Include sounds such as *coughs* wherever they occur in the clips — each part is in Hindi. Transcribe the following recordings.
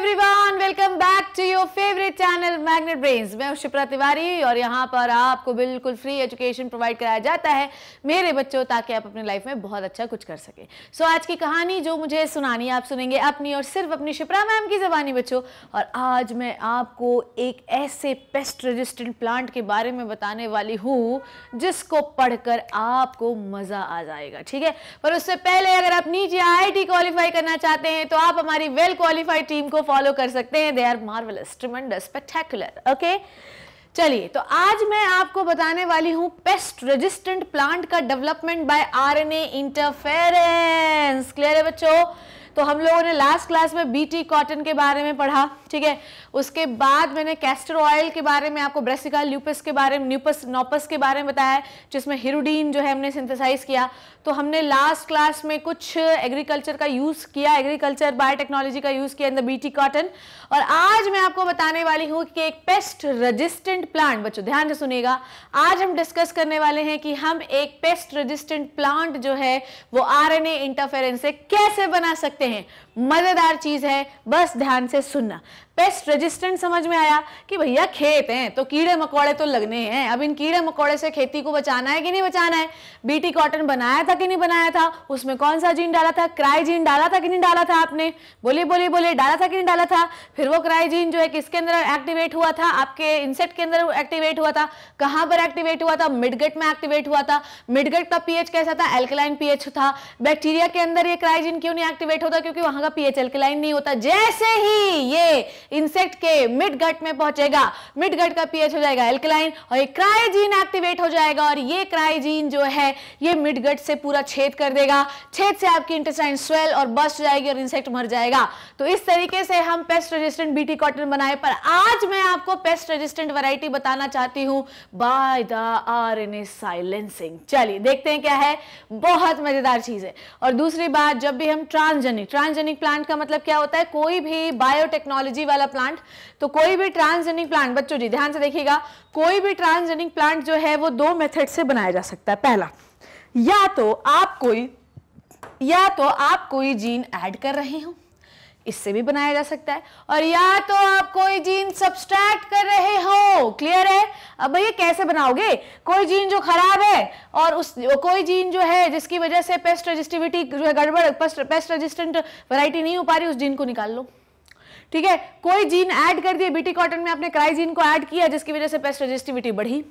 Everyone welcome back to your favourite channel Magnet Brains मैं शिप्रा तिवारी और यहाँ पर आपको बिल्कुल फ्री एजुकेशन प्रोवाइड कराया जाता है मेरे बच्चों ताकि आप अपनी लाइफ में बहुत अच्छा कुछ कर सकें सो so, आज की कहानी जो मुझे सुनानी आप सुनेंगे अपनी और सिर्फ अपनी शिप्रा मैम की जबानी बच्चों और आज मैं आपको एक ऐसे पेस्ट रजिस्टेंट प्लांट के बारे में बताने वाली हूँ जिसको पढ़कर आपको मज़ा आ जाएगा ठीक है पर उससे पहले अगर आप नीचे आई क्वालिफाई करना चाहते हैं तो आप हमारी वेल क्वालिफाइड टीम को फॉलो कर सकते हैं they are marvelous tremendous spectacular okay चलिए तो आज मैं आपको बताने वाली हूं पेस्ट रेजिस्टेंट प्लांट का development by RNA interference clear है बच्चों तो हम लोगों ने लास्ट क्लास में बीटी कॉटन के बारे में पढ़ा ठीक है उसके बाद मैंने कैस्टर ऑयल के बारे में आपको ब्रेसिका ल्यूपस के बारे में न्यूपस नोपस के बारे में बताया जिसमें हिरोडीन जो है हमने सिंथेसाइज किया तो हमने लास्ट क्लास में कुछ एग्रीकल्चर का यूज़ किया एग्रीकल्चर बायोटेक्नोलॉजी का यूज़ किया इन द बीटी कॉटन और आज मैं आपको बताने वाली हूँ कि एक पेस्ट रजिस्टेंट प्लांट बच्चों ध्यान से सुनेगा आज हम डिस्कस करने वाले हैं कि हम एक पेस्ट रजिस्टेंट प्लांट जो है वो आरएनए इंटरफेरेंस से कैसे बना सकते हैं मज़ेदार चीज़ है बस ध्यान से सुनना पेस्ट रेजिस्टेंट समझ में आया कि भैया खेत हैं तो कीड़े मकोड़े तो लगने हैं अब इन कीड़े मकोड़े से खेती को बचाना है कि नहीं बचाना है बीटी कॉटन बनाया था कि नहीं बनाया था उसमें कौन सा जीन डाला था क्राई जीन डाला था कि नहीं डाला था आपने बोलिए बोलिए बोलिए डाला था कि नहीं डाला था फिर वो क्राई जीन जो है किसके अंदर एक्टिवेट हुआ था आपके इंसेक्ट के अंदर एक्टिवेट हुआ था कहाँ पर एक्टिवेट हुआ था मिडगेट में एक्टिवेट हुआ था मिडगेट का पीएच कैसा था एल्कलाइन पीएच था बैक्टीरिया के अंदर ये क्राइजीन क्यों नहीं एक्टिवेट होता क्योंकि वहां का होगा पीएच एल्कलाइन नहीं होता जैसे ही ये इंसेक्ट के मिड गट में पहुंचेगा मिड गट का पीएच हो जाएगा एल्कलाइन और ये क्राइजीन एक्टिवेट हो जाएगा और ये क्राइजीन जो है ये मिड गट से पूरा छेद कर देगा छेद से आपकी इंटेस्टाइन स्वेल और बस्ट जाएगी और इंसेक्ट मर जाएगा तो इस तरीके से हम पेस्ट रेजिस्टेंट बीटी कॉटन बनाए पर आज मैं आपको पेस्ट रेजिस्टेंट वैरायटी बताना चाहती हूँ बाय द आर साइलेंसिंग चलिए देखते हैं क्या है बहुत मजेदार चीज है और दूसरी बात जब भी हम ट्रांसजेनिक ट्रांसजेनिक ट्रांसजेनिक प्लांट का मतलब क्या होता है कोई भी बायोटेक्नोलॉजी वाला प्लांट तो कोई भी ट्रांसजेनिक प्लांट बच्चों जी ध्यान से देखिएगा कोई भी ट्रांसजेनिक प्लांट जो है वो दो मेथड से बनाया जा सकता है पहला या तो आप कोई या तो आप कोई जीन ऐड कर रहे हो इससे भी बनाया जा सकता है और या तो आप कोई जीन सब्सट्रैक्ट कर रहे हो क्लियर है अब भैया कैसे बनाओगे कोई जीन जो खराब है और उस कोई जीन जो है जिसकी वजह से पेस्ट रजिस्टिविटी जो है गड़बड़ पेस्ट रजिस्टेंट वैरायटी नहीं हो पा रही उस जीन को निकाल लो ठीक है कोई जीन ऐड कर दिया बीटी कॉटन में आपने क्राई जीन को ऐड किया जिसकी वजह से पेस्ट रजिस्टिविटी बढ़ी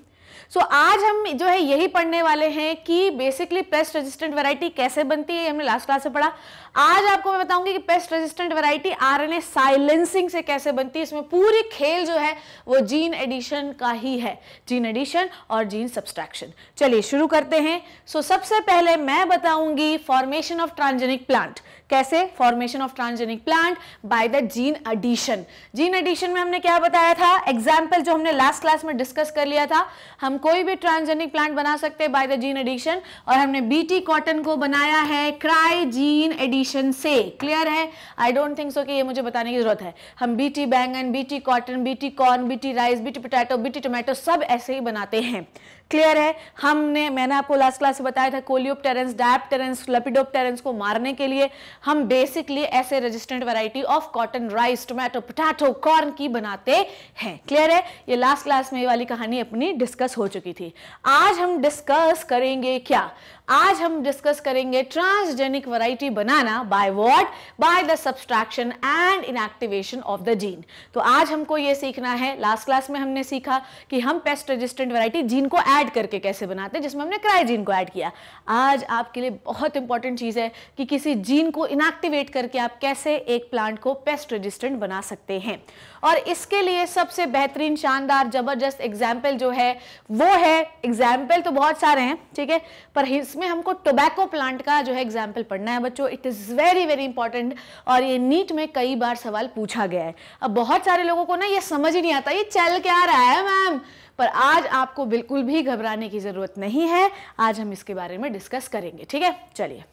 सो so, आज हम जो है यही पढ़ने वाले हैं कि बेसिकली पेस्ट रेजिस्टेंट वैरायटी कैसे बनती है हमने लास्ट क्लास से पढ़ा आज आपको मैं बताऊंगी कि pest resistant variety RNA silencing से कैसे बनती है इसमें पूरी खेल जो है वो जीन एडिशन का ही है जीन एडिशन और जीन सब्सट्रैक्शन चलिए शुरू करते हैं सो so, सबसे पहले मैं बताऊंगी फॉर्मेशन ऑफ ट्रांजेनिक प्लांट कैसे formation of transgenic plant by the gene addition gene addition में हमने क्या बताया था एग्जाम्पल जो हमने लास्ट क्लास में डिस्कस कर लिया था हम कोई भी ट्रांसजेनिक प्लांट बना सकते हैं बाय द जीन एडिशन और हमने बीटी कॉटन को बनाया है क्राई जीन एडिशन से क्लियर है आई डोंट थिंक सो कि ये मुझे बताने की जरूरत है हम BT baingan BT cotton BT corn BT rice BT potato BT tomato सब ऐसे ही बनाते हैं क्लियर है हमने मैंने आपको लास्ट क्लास में बताया था कोलियोपटेरेंस डायप्टेरेंस लपिडोपटेरेंस को मारने के लिए हम बेसिकली ऐसे resistant variety of cotton rice tomato potato corn की बनाते हैं क्लियर है ये लास्ट क्लास में ये वाली कहानी अपनी डिस्कस हो चुकी थी आज हम डिस्कस करेंगे क्या आज हम डिस्कस करेंगे ट्रांसजेनिक वैरायटी बनाना by what by the subtraction and inactivation of the gene तो आज हमको ये सीखना है लास्ट क्लास में हमने सीखा कि हम पेस्ट रेजिस्टेंट वैरायटी जीन को ऐड करके कैसे बनाते हैं जिसमें हमने क्राई जीन को ऐड किया आज आपके लिए बहुत इंपॉर्टेंट चीज़ है कि किसी जीन को इनएक्टिवेट करके आप कैसे एक प्लांट को पेस्ट रजिस्टेंट बना सकते हैं और इसके लिए सबसे बेहतरीन शानदार जबरदस्त एग्जाम्पल जो है वो है एग्जाम्पल तो बहुत सारे हैं ठीक है पर इसमें हमको टोबैको प्लांट का जो है एग्जाम्पल पढ़ना है बच्चों it is very very important और ये नीट में कई बार सवाल पूछा गया है अब बहुत सारे लोगों को ना ये समझ ही नहीं आता ये चल क्या रहा है मैम पर आज आपको बिल्कुल भी घबराने की ज़रूरत नहीं है आज हम इसके बारे में डिस्कस करेंगे ठीक है चलिए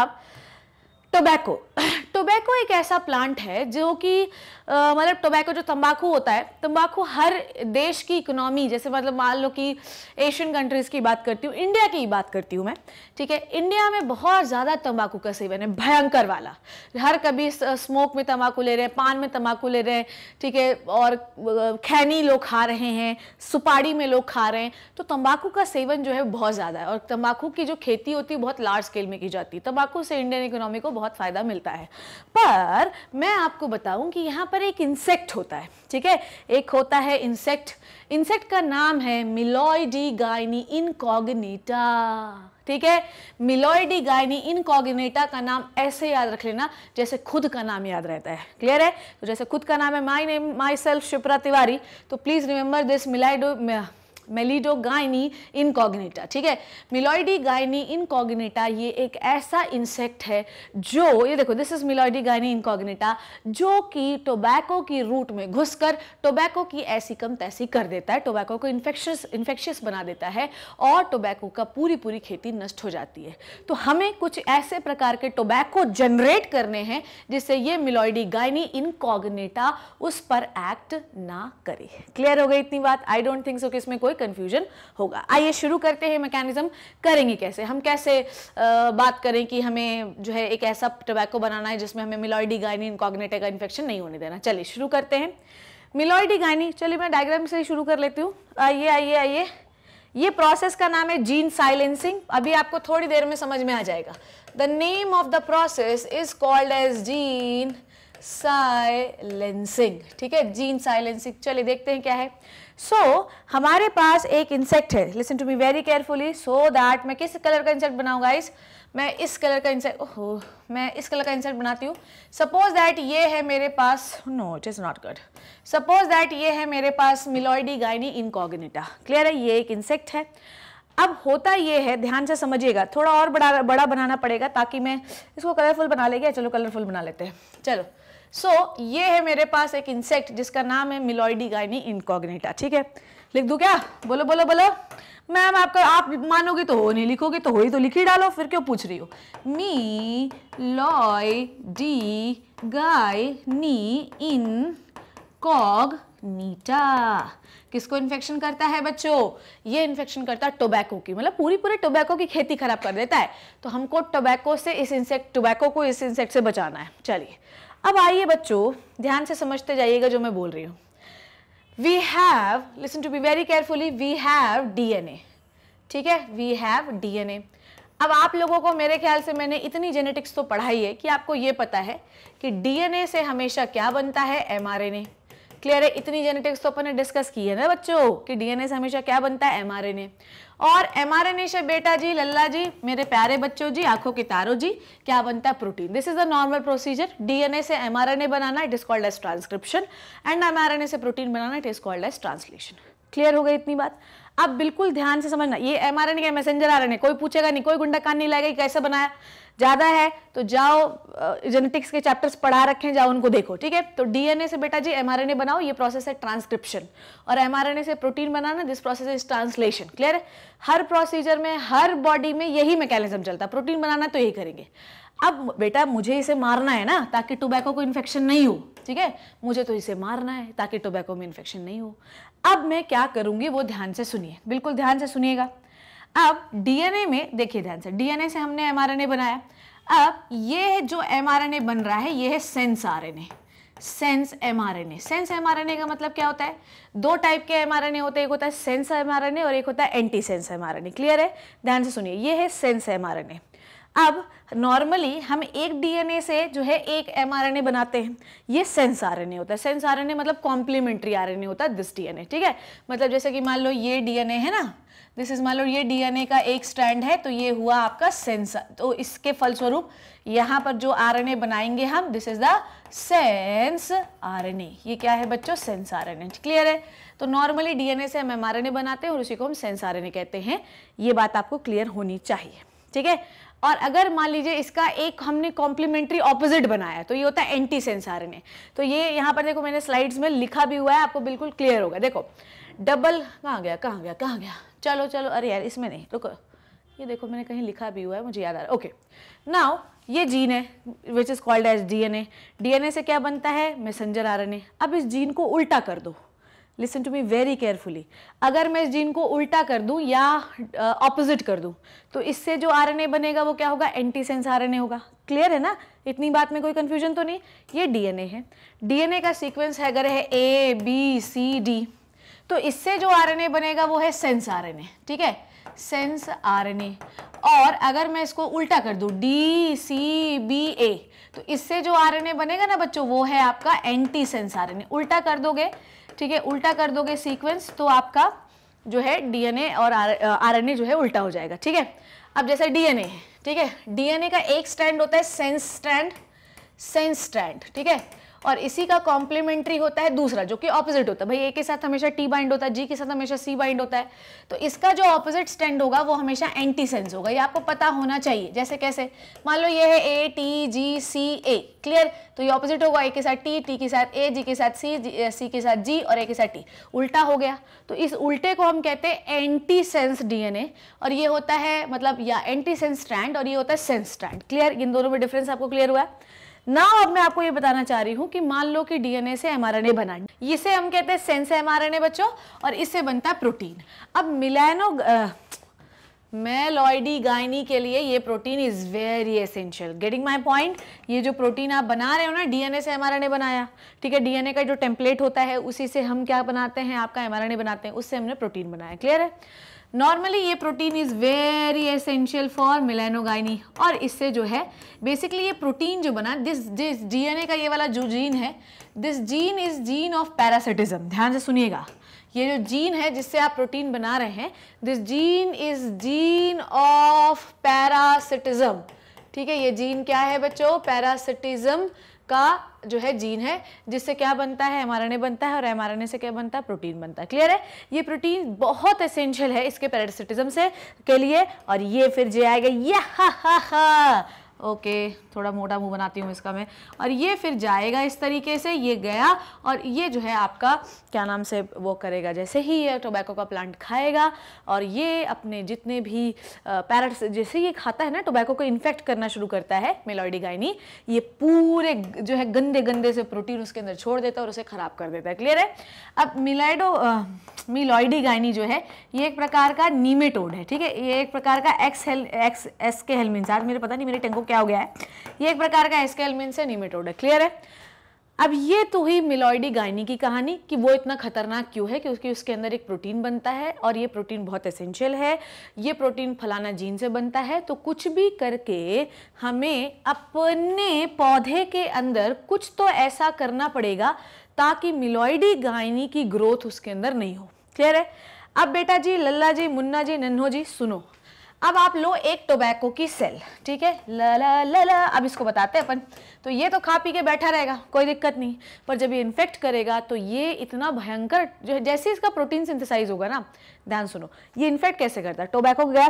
अब टोबैको टोबैको *coughs* एक ऐसा प्लांट है जो कि मतलब टोबैको जो तंबाकू होता है तंबाकू हर देश की इकोनॉमी जैसे मतलब मान लो कि एशियन कंट्रीज़ की बात करती हूँ इंडिया की बात करती हूँ मैं ठीक है इंडिया में बहुत ज़्यादा तंबाकू का सेवन है भयंकर वाला हर कभी स्मोक में तंबाकू ले रहे हैं पान में तंबाकू ले रहे हैं ठीक है और खैनी लोग खा रहे हैं सुपाड़ी में लोग खा रहे हैं तो तंबाकू का सेवन जो है बहुत ज़्यादा है और तंबाकू की जो खेती होती है बहुत लार्ज स्केल में की जाती है तंबाकू से इंडियन इकोनॉमी को बहुत फ़ायदा मिलता है पर मैं आपको बताऊं कि यहाँ पर एक इंसेक्ट होता है ठीक है एक होता है इंसेक्ट इंसेक्ट का नाम है मिलोइडी गायनी इनकॉग्निटा ठीक है मिलोइडी गायनी इनकॉग्नेटा का नाम ऐसे याद रख लेना जैसे खुद का नाम याद रहता है क्लियर है तो जैसे खुद का नाम है my name myself Shipra Tiwari तो प्लीज़ रिमेंबर दिस मिलाइडो मेलिडोगाइनी इनकॉग्नेटा ठीक है मिलोइडी गाइनी इनकॉग्नेटा ये एक ऐसा इंसेक्ट है जो ये देखो this is meloidogyne incognita जो कि टोबैको की रूट में घुसकर टोबैको की ऐसी कम तैसी कर देता है टोबैको को इन्फेक्शस इन्फेक्शियस बना देता है और टोबैको का पूरी पूरी खेती नष्ट हो जाती है तो हमें कुछ ऐसे प्रकार के टोबैको जनरेट करने हैं जिससे ये मिलोइडी गाइनी इनकॉग्नेटा उस पर एक्ट ना करे क्लियर हो गई इतनी बात आई डोंट थिंक सो कि इसमें कोई कोई कन्फ्यूजन होगा आइए शुरू करते हैं मैकेनिज्म करेंगे कैसे हम कैसे आ, बात करें कि हमें जो है एक ऐसा टोबैको बनाना है जिसमें हमें मिलॉयडी गायनी इनकॉग्नेटे का इन्फेक्शन नहीं होने देना चलिए शुरू करते हैं मिलॉयडी गायनी चलिए मैं डायग्राम से शुरू कर लेती हूँ आइए आइए आइए ये प्रोसेस का नाम है जीन साइलेंसिंग अभी आपको थोड़ी देर में समझ में आ जाएगा the name of the process is called as gene silencing ठीक है जीन साइलेंसिंग चलिए देखते हैं क्या है सो so, हमारे पास एक इंसेक्ट है listen to me very carefully so that मैं किस कलर का इंसेक्ट बनाऊँ गाइस मैं इस कलर का इंसेक्ट ओह मैं इस कलर का इंसेक्ट बनाती हूँ सपोज दैट ये है मेरे पास no it is not good suppose that ये है मेरे पास मिलोइडी गाइनी इनकॉगनीटा क्लियर है ये एक इंसेक्ट है अब होता ये है ध्यान से समझिएगा थोड़ा और बड़ा बड़ा बनाना पड़ेगा ताकि मैं इसको कलरफुल बना लेगी चलो कलरफुल बना लेते हैं चलो सो so, ये है मेरे पास एक इंसेक्ट जिसका नाम है मिलोइडी गाइनी इनकॉग्नेटा ठीक है लिख दू क्या बोलो बोलो बोलो मैम आपका आप मानोगे तो हो नहीं लिखोगे तो हो ही तो लिख ही डालो फिर क्यों पूछ रही हो मी लॉय डी गाय नी इन कॉग नीटा किसको इन्फेक्शन करता है बच्चों ये इन्फेक्शन करता है टोबैको की मतलब पूरी पूरे टोबैको की खेती खराब कर देता है तो हमको टोबैको से इस इंसेक्ट टोबैको को इस इंसेक्ट से बचाना है चलिए अब आइए बच्चों ध्यान से समझते जाइएगा जो मैं बोल रही हूँ we have listen to be very carefully we have DNA ठीक है वी हैव डीएनए अब आप लोगों को मेरे ख्याल से मैंने इतनी जेनेटिक्स तो पढ़ाई है कि आपको ये पता है कि डीएनए से हमेशा क्या बनता है एमआरएनए क्लियर है इतनी जेनेटिक्स तो अपन ने डिस्कस की है ना बच्चों कि डीएनए से हमेशा क्या बनता है एमआरएनए और एमआरएनए से बेटा जी लल्ला जी मेरे प्यारे बच्चों जी आंखों के तारों जी क्या बनता है protein this is the normal procedure DNA से एमआरएनए बनाना it is called as transcription and mRNA से प्रोटीन बनाना it is called as translation clear हो गई इतनी बात अब बिल्कुल ध्यान से समझना ये एमआरएनए का मैसेंजर हैं कोई पूछेगा नहीं कोई गुंडा कान नहीं लाएगा कैसे बनाया ज़्यादा है तो जाओ जेनेटिक्स के चैप्टर्स पढ़ा रखें जाओ उनको देखो ठीक है तो डीएनए से बेटा जी एमआरएनए बनाओ ये प्रोसेस है ट्रांसक्रिप्शन और एमआरएनए से प्रोटीन बनाना this process is translation clear है हर प्रोसीजर में हर बॉडी में यही मैकेनिज्म चलता है प्रोटीन बनाना तो यही करेंगे अब बेटा मुझे इसे मारना है ना ताकि टोबैको को इन्फेक्शन नहीं हो ठीक है मुझे तो इसे मारना है ताकि टोबैको में इन्फेक्शन नहीं हो अब मैं क्या करूंगी वो ध्यान से सुनिए बिल्कुल ध्यान से सुनिएगा अब डीएनए में देखिए ध्यान से डीएनए से हमने एमआरएनए बनाया अब ये जो एमआरएनए बन रहा है ये है sense RNA sense mRNA sense mRNA का मतलब क्या होता है दो टाइप के एमआरएनए होते हैं एक होता है सेंस एमआरएनए और एक होता है एंटी सेंस एमआरएनए क्लियर है ध्यान से सुनिए ये है सेंस एमआरएनए अब नॉर्मली हम एक डीएनए से जो है एक एमआरएनए बनाते हैं ये सेंस आरएनए होता है सेंस आरएनए मतलब कॉम्प्लीमेंट्री आरएनए होता है दिस डीएनए ठीक है मतलब जैसे कि मान लो ये डीएनए है ना दिस इज मान लो ये डीएनए का एक स्टैंड है तो ये हुआ आपका सेंसर तो इसके फलस्वरूप यहाँ पर जो आरएनए बनाएंगे हम this is the sense RNA ये क्या है बच्चों सेंस आरएनए क्लियर है तो नॉर्मली डीएनए से हम एम बनाते हैं और उसी को हम सेंस आरएनए कहते हैं ये बात आपको क्लियर होनी चाहिए ठीक है और अगर मान लीजिए इसका एक हमने कॉम्प्लीमेंट्री ऑपोजिट बनाया तो ये होता है एंटी सेंस आरएनए तो ये यहाँ पर देखो मैंने स्लाइड्स में लिखा भी हुआ है आपको बिल्कुल क्लियर होगा देखो डबल कहाँ गया कहाँ गया कहाँ गया चलो चलो अरे यार इसमें नहीं रुको ये देखो मैंने कहीं लिखा भी हुआ है मुझे याद आ रहा है ओके नाउ ये जीन है which is called as DNA DNA से क्या बनता है मैसेंजर आरएनए अब इस जीन को उल्टा कर दो listen to me very carefully अगर मैं इस जीन को उल्टा कर दूं या ऑपोजिट uh, कर दूं तो इससे जो आरएनए बनेगा वो क्या होगा एंटी सेंस आरएनए होगा क्लियर है ना इतनी बात में कोई कन्फ्यूजन तो नहीं ये डीएनए है डीएनए का सीक्वेंस है अगर है ए बी सी डी तो इससे जो आरएनए बनेगा वो है सेंस आरएनए ठीक है सेंस आरएनए और अगर मैं इसको उल्टा कर दू डी सी बी ए तो इससे जो आरएनए बनेगा ना बच्चों वो है आपका एंटी सेंस आरएनए उल्टा कर दोगे ठीक है उल्टा कर दोगे सीक्वेंस तो आपका जो है डीएनए और आरएनए जो है उल्टा हो जाएगा ठीक है अब जैसे डीएनए है ठीक है डीएनए का एक स्टैंड होता है सेंस स्टैंड सेंस स्टैंड ठीक है और इसी का कॉम्प्लीमेंट्री होता है दूसरा जो कि ऑपोजिट होता है भाई ए के साथ हमेशा टी बाइंड होता है जी के साथ हमेशा सी बाइंड होता है तो इसका जो ऑपोजिट स्टैंड होगा वो हमेशा एंटी सेंस होगा ये आपको पता होना चाहिए जैसे कैसे मान लो ये है A T G C A clear तो ये ऑपोजिट होगा ए के साथ टी टी के साथ ए जी के साथ सी सी के साथ जी और ए के साथ टी उल्टा हो गया तो इस उल्टे को हम कहते हैं एंटी सेंस डीएनए और ये होता है मतलब या एंटी सेंस स्टैंड और ये होता है सेंस स्टैंड क्लियर इन दोनों में डिफरेंस आपको क्लियर हुआ है ना अब मैं आपको ये बताना चाह रही हूँ कि मान लो कि डीएनए से एमआरएनए बना इसे हम कहते हैं सेंस एमआरएनए बच्चों और इससे बनता है प्रोटीन अब मिलानो मेलॉइडी गायनी के लिए ये protein is very essential getting my point ये जो प्रोटीन आप बना रहे हो ना डीएनए से एमआरएनए बनाया ठीक है डीएनए का जो टेम्पलेट होता है उसी से हम क्या बनाते हैं आपका एमआरएनए बनाते हैं उससे हमने प्रोटीन बनाया क्लियर है नॉर्मली ये protein is very essential for Meloidogyne और इससे जो है बेसिकली ये प्रोटीन जो बना दिस दिस डीएनए का ये वाला जो जीन है this gene is gene of parasitism ध्यान से सुनिएगा ये जो जीन है जिससे आप प्रोटीन बना रहे हैं this gene is gene of parasitism ठीक है ये जीन क्या है बच्चों पैरासिटिज्म का जो है जीन है जिससे क्या बनता है एमआरएनए बनता है और एमआरएनए से क्या बनता है प्रोटीन बनता है क्लियर है ये प्रोटीन बहुत एसेंशियल है इसके पैरासिटिज्म से के लिए और ये फिर जे आएगा ये हा हा हा ओके थोड़ा मोटा मुंह बनाती हूँ इसका मैं और ये फिर जाएगा इस तरीके से ये गया और ये जो है आपका क्या नाम से वो करेगा जैसे ही ये टोबैको का प्लांट खाएगा और ये अपने जितने भी पैरट्स जैसे ये खाता है ना टोबैको को इन्फेक्ट करना शुरू करता है मेलोडी गायनी ये पूरे जो है गंदे गंदे से प्रोटीन उसके अंदर छोड़ देता है और उसे ख़राब कर देता है क्लियर है अब मिलाइडो मिलोइडी गाइनी जो है ये एक प्रकार का नीमेटोड है ठीक है ये एक प्रकार का एक्स हेल एक्स एस के हेलमिन मेरे पता नहीं मेरे टेंगो क्या क्या हो गया है ये एक प्रकार का एस्केलमिन से निमेटोड है क्लियर है अब ये तो ही मिलोइडी गायनी की कहानी कि वो इतना खतरनाक क्यों है क्योंकि उसके अंदर एक प्रोटीन बनता है और ये प्रोटीन बहुत एसेंशियल है ये प्रोटीन फलाना जीन से बनता है तो कुछ भी करके हमें अपने पौधे के अंदर कुछ तो ऐसा करना पड़ेगा ताकि मिलोइडी गायनी की ग्रोथ उसके अंदर नहीं हो क्लियर है अब बेटा जी लल्ला जी मुन्ना जी नन्हो जी सुनो अब आप लो एक टोबैको की सेल ठीक है ला ला ला अब इसको बताते हैं अपन तो ये तो खा पी के बैठा रहेगा कोई दिक्कत नहीं पर जब ये इन्फेक्ट करेगा तो ये इतना भयंकर जो जैसे इसका प्रोटीन सिंथेसाइज होगा ना ध्यान सुनो ये इन्फेक्ट कैसे करता है टोबैको गया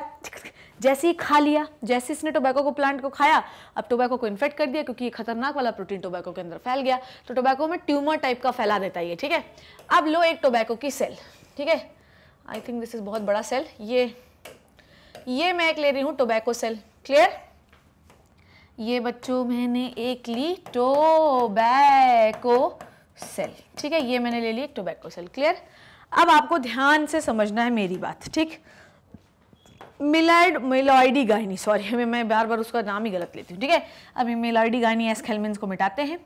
जैसे ही खा लिया जैसे इसने टोबैको को प्लांट को खाया अब टोबैको को इन्फेक्ट कर दिया क्योंकि ये खतरनाक वाला प्रोटीन टोबैको के अंदर फैल गया तो टोबैको में ट्यूमर टाइप का फैला देता है ये ठीक है अब लो एक टोबैको की सेल ठीक है आई थिंक दिस इज़ बहुत बड़ा सेल ये ये मैं एक ले रही हूँ टोबैको सेल क्लियर ये बच्चों मैंने एक ली टोबैको सेल ठीक है ये मैंने ले ली एक टोबैको सेल क्लियर अब आपको ध्यान से समझना है मेरी बात ठीक मिलाइड मिलॉइडी गायनी सॉरी हमें मैं बार बार उसका नाम ही गलत लेती हूँ ठीक है अब ये मिलॉइडी गायनी खेलमेंस को मिटाते हैं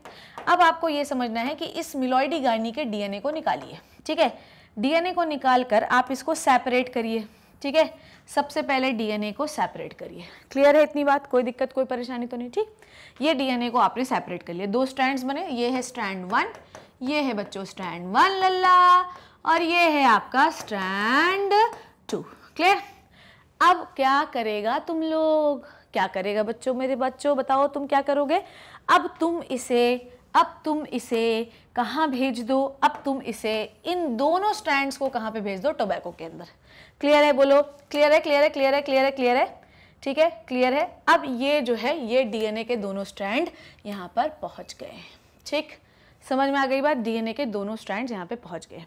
अब आपको ये समझना है कि इस मिलॉइडी गायनी के डीएनए को निकालिए ठीक है डीएनए को निकाल कर आप इसको सेपरेट करिए ठीक है सबसे पहले डीएनए को सेपरेट करिए क्लियर है इतनी बात कोई दिक्कत कोई परेशानी तो नहीं ठीक ये डीएनए को आपने सेपरेट कर लिया दो स्ट्रैंड्स बने ये है स्ट्रैंड वन ये है बच्चों स्ट्रैंड वन लल्ला और ये है आपका स्ट्रैंड टू क्लियर अब क्या करेगा तुम लोग क्या करेगा बच्चों मेरे बच्चों बताओ तुम क्या करोगे अब तुम इसे अब तुम इसे कहाँ भेज दो अब तुम इसे इन दोनों स्टैंड को कहाँ पे भेज दो टोबैको के अंदर क्लियर है बोलो क्लियर है क्लियर है क्लियर है क्लियर है क्लियर है ठीक है क्लियर है अब ये जो है ये डीएनए के दोनों स्ट्रैंड यहाँ पर पहुँच गए हैं ठीक समझ में आ गई बात डीएनए के दोनों स्ट्रैंड यहाँ पे पहुँच गए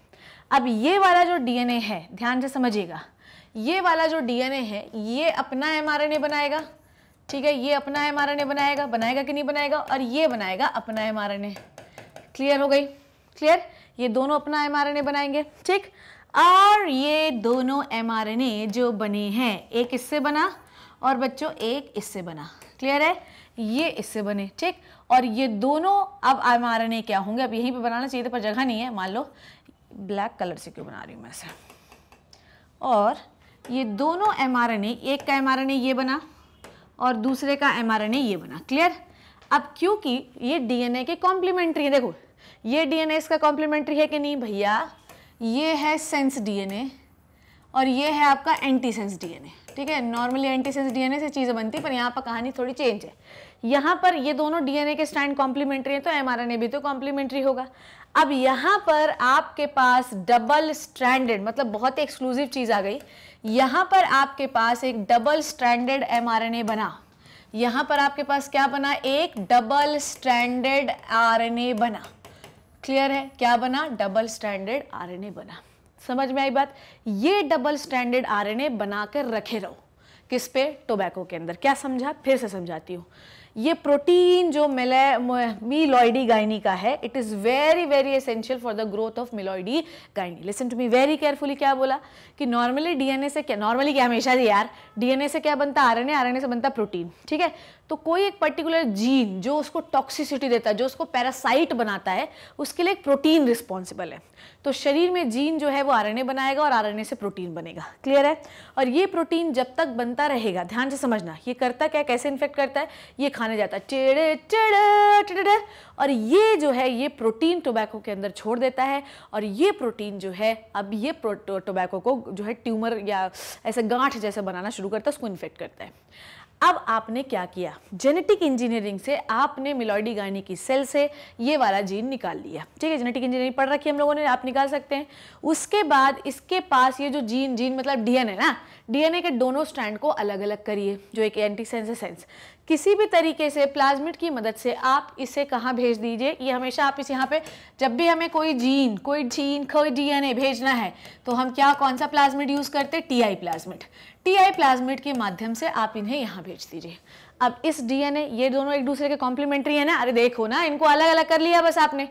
अब ये वाला जो डीएनए है ध्यान से समझिएगा ये वाला जो डीएनए है ये अपना एमआरएनए बनाएगा ठीक है ये अपना एमआरएनए बनाएगा बनाएगा कि नहीं बनाएगा और ये बनाएगा अपना एमआरएनए क्लियर हो गई क्लियर ये दोनों अपना एमआरएनए बनाएंगे ठीक और ये दोनों एम जो बने हैं एक इससे बना और बच्चों एक इससे बना क्लियर है ये इससे बने ठीक और ये दोनों अब एम क्या होंगे अब यहीं पे बनाना चाहिए था पर जगह नहीं है मान लो ब्लैक कलर से क्यों बना रही हूँ मैं इसे और ये दोनों एम एक का एम ये बना और दूसरे का एम ये बना क्लियर अब क्योंकि ये डी के कॉम्प्लीमेंट्री है देखो ये डीएनए इसका कॉम्प्लीमेंट्री है कि नहीं भैया ये है सेंस डीएनए और ये है आपका एंटी सेंस डीएनए ठीक है नॉर्मली एंटी सेंस डीएनए से चीज़ें बनती पर यहाँ पर कहानी थोड़ी चेंज है यहाँ पर ये दोनों डीएनए के स्टैंड कॉम्प्लीमेंट्री हैं तो एमआरएनए भी तो कॉम्प्लीमेंट्री होगा अब यहाँ पर आपके पास डबल स्ट्रैंडेड मतलब बहुत ही एक्सक्लूसिव चीज़ आ गई यहाँ पर आपके पास एक डबल स्ट्रैंडेड एम बना यहाँ पर आपके पास क्या बना एक डबल स्टैंडर्ड आर बना क्लियर है क्या बना डबल स्टैंडर्ड आरएनए बना समझ में आई बात ये डबल स्टैंडर्ड आरएनए बनाकर रखे रहो किस पे टोबैको के अंदर क्या समझा फिर से समझाती हूँ ये प्रोटीन जो मिलोइडी गायनी का है it is very very essential for the growth of Meloidogyne listen to me very carefully क्या बोला कि नॉर्मली डीएनए से क्या नॉर्मली क्या हमेशा यार डीएनए से क्या बनता आरएनए आरएनए से बनता प्रोटीन ठीक है तो कोई एक पर्टिकुलर जीन जो उसको टॉक्सिसिटी देता है जो उसको पैरासाइट बनाता है उसके लिए एक प्रोटीन रिस्पॉन्सिबल है तो शरीर में जीन जो है वो आरएनए बनाएगा और आरएनए से प्रोटीन बनेगा क्लियर है और ये प्रोटीन जब तक बनता रहेगा ध्यान से समझना ये करता क्या कैसे इन्फेक्ट करता है ये खाने जाता है टेढ़े टेढ़े और ये जो है ये प्रोटीन टोबैको के अंदर छोड़ देता है और ये प्रोटीन जो है अब ये टोबैको को जो है ट्यूमर या ऐसे गांठ जैसे बनाना शुरू करता है उसको इन्फेक्ट करता है अब आपने क्या किया जेनेटिक इंजीनियरिंग से आपने मिलोडी गायनी की सेल से ये वाला जीन निकाल लिया ठीक है जेनेटिक इंजीनियरिंग पढ़ रखी है हम लोगों ने आप निकाल सकते हैं उसके बाद इसके पास ये जो जीन जीन मतलब डीएनए ना डीएनए के दोनों स्ट्रैंड को अलग अलग करिए जो एक एंटी सेंस है सेंस किसी भी तरीके से प्लाज्मिड की मदद से आप इसे कहाँ भेज दीजिए ये हमेशा आप इस यहाँ पे जब भी हमें कोई जीन कोई जीन कोई डीएनए भेजना है तो हम क्या कौन सा प्लाज्मिड यूज़ करते T I plasmid T I plasmid के माध्यम से आप इन्हें यहाँ भेज दीजिए अब इस डीएनए ये दोनों एक दूसरे के कॉम्प्लीमेंट्री है ना अरे देखो ना इनको अलग अलग कर लिया बस आपने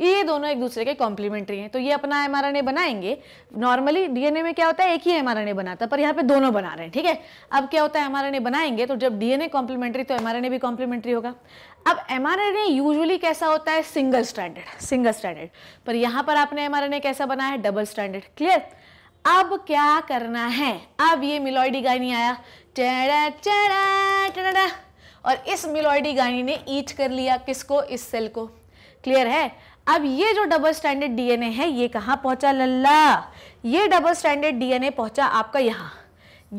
ये दोनों एक दूसरे के कॉम्प्लीमेंट्री हैं तो ये अपना एम बनाएंगे नॉर्मली डीएनए में क्या होता है एक ही एम बनाता है पर यहाँ पे दोनों बना रहे हैं ठीक है अब क्या होता है एम बनाएंगे तो जब डीएनए कॉम्प्लीमेंट्री तो एम भी कॉम्प्लीमेंट्री होगा अब एम यूजुअली कैसा होता है सिंगल स्टैंडर्ड सिंगल स्टैंडर्ड पर यहाँ पर आपने एम कैसा बनाया है डबल स्टैंडर्ड क्लियर अब क्या करना है अब ये मिलोइडी गानी आया चेड़ा चेड़ा टड़ा और इस मिलोइडी गानी ने ईट कर लिया किसको इस सेल को क्लियर है अब ये जो डबल स्टैंडर्ड डीएनए है ये कहाँ पहुंचा लल्ला ये डबल स्टैंडर्ड डीएनए पहुंचा आपका यहाँ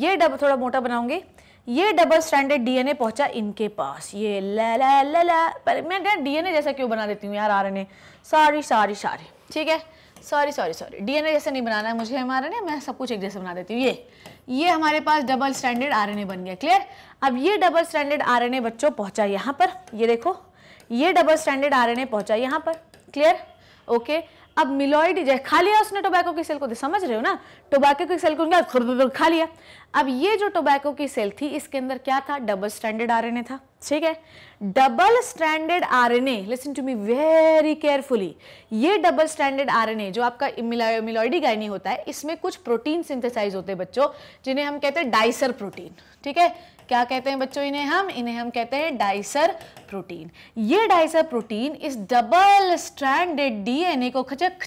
ये डबल थोड़ा मोटा बनाऊंगे ये डबल स्टैंडर्ड डीएनए पहुंचा इनके पास ये ला ला पर मैं डीएनए जैसा क्यों बना देती हूँ यार आर आरएनए सारी सारी सारी ठीक है सॉरी सॉरी सॉरी डीएनए जैसे नहीं बनाना है मुझे ने मैं सब कुछ एक जैसे बना देती हूँ ये ये हमारे पास डबल स्टैंडर्ड आरएनए बन गया क्लियर अब ये डबल स्टैंडर्ड आरएनए बच्चों पहुंचा यहाँ पर ये देखो ये डबल स्टैंडर्ड आरएनए पहुंचा यहाँ पर क्लियर ओके अब मिलोइड खा लिया उसने टोबैको की सेल को समझ रहे हो ना टोबैको की सेल को खा लिया अब ये जो टोबैको की सेल थी इसके अंदर क्या था डबल स्टैंडर्ड ए था ठीक है double N RNA listen to me very carefully ये डबल एन आरएनए जो आपका मिलॉइडी गायनी होता है इसमें कुछ प्रोटीन सिंथेसाइज होते हैं बच्चों जिन्हें हम कहते हैं डाइसर प्रोटीन ठीक है क्या कहते हैं बच्चों इन्हें हम इन्हें हम कहते हैं डाइसर प्रोटीन ये डाइसर प्रोटीन इस डबल स्टैंडर्ड डीएनए को खचक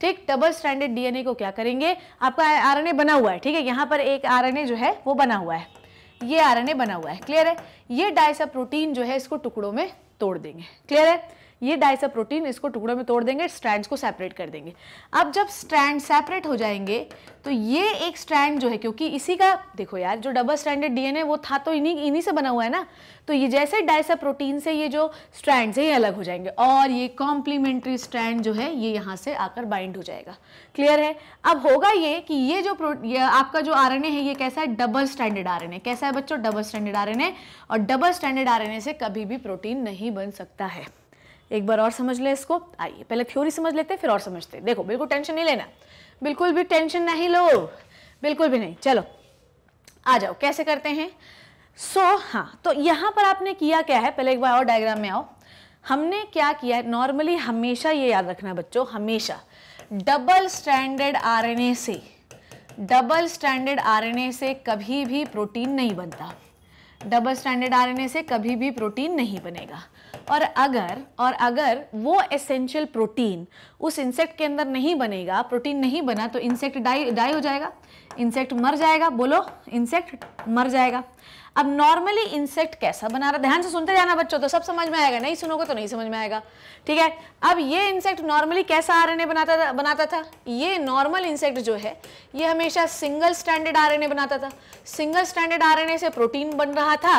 ठीक डबल स्टैंडर्ड डीएनए को क्या करेंगे आपका आरएनए बना हुआ है ठीक है यहाँ पर एक आरएनए जो है वो बना हुआ है ये आरएनए बना हुआ है क्लियर है ये डाइसा प्रोटीन जो है इसको टुकड़ों में तोड़ देंगे क्लियर है ये डाइसा प्रोटीन इसको टुकड़ों में तोड़ देंगे स्ट्रैंड्स को सेपरेट कर देंगे अब जब स्ट्रैंड सेपरेट हो जाएंगे तो ये एक स्ट्रैंड जो है क्योंकि इसी का देखो यार जो डबल स्टैंडर्ड डीएनए वो था तो इन्हीं इन्हीं से बना हुआ है ना तो ये जैसे डाइसा प्रोटीन से ये जो स्ट्रैंड है ये अलग हो जाएंगे और ये कॉम्प्लीमेंट्री स्ट्रैंड जो है ये यहाँ से आकर बाइंड हो जाएगा क्लियर है अब होगा ये कि ये जो ये आपका जो आर है ये कैसा है डबल स्टैंडर्ड आर कैसा है बच्चों डबल स्टैंडर्ड आर और डबल स्टैंडर्ड आर से कभी भी प्रोटीन नहीं बन सकता है एक बार और समझ लें इसको आइए पहले थ्योरी समझ लेते हैं फिर और समझते हैं देखो बिल्कुल टेंशन नहीं लेना बिल्कुल भी टेंशन नहीं लो बिल्कुल भी नहीं चलो आ जाओ कैसे करते हैं सो so, हाँ तो यहाँ पर आपने किया क्या है पहले एक बार और डायग्राम में आओ हमने क्या किया है नॉर्मली हमेशा ये याद रखना बच्चों हमेशा डबल स्टैंडर्ड आरएनए से डबल स्टैंडर्ड आरएनए से कभी भी प्रोटीन नहीं बनता डबल स्टैंडर्ड आरएनए से कभी भी प्रोटीन नहीं बनेगा और अगर और अगर वो एसेंशियल प्रोटीन उस इंसेक्ट के अंदर नहीं बनेगा प्रोटीन नहीं बना तो इंसेक्ट डाई डाई हो जाएगा इंसेक्ट मर जाएगा बोलो इंसेक्ट मर जाएगा अब नॉर्मली इंसेक्ट कैसा बना रहा ध्यान से सुनते जाना बच्चों तो सब समझ में आएगा नहीं सुनोगे तो नहीं समझ में आएगा ठीक है अब ये इंसेक्ट नॉर्मली कैसा आर बनाता था बनाता था ये नॉर्मल इंसेक्ट जो है ये हमेशा सिंगल स्टैंडर्ड आर बनाता था सिंगल स्टैंडर्ड आर से प्रोटीन बन रहा था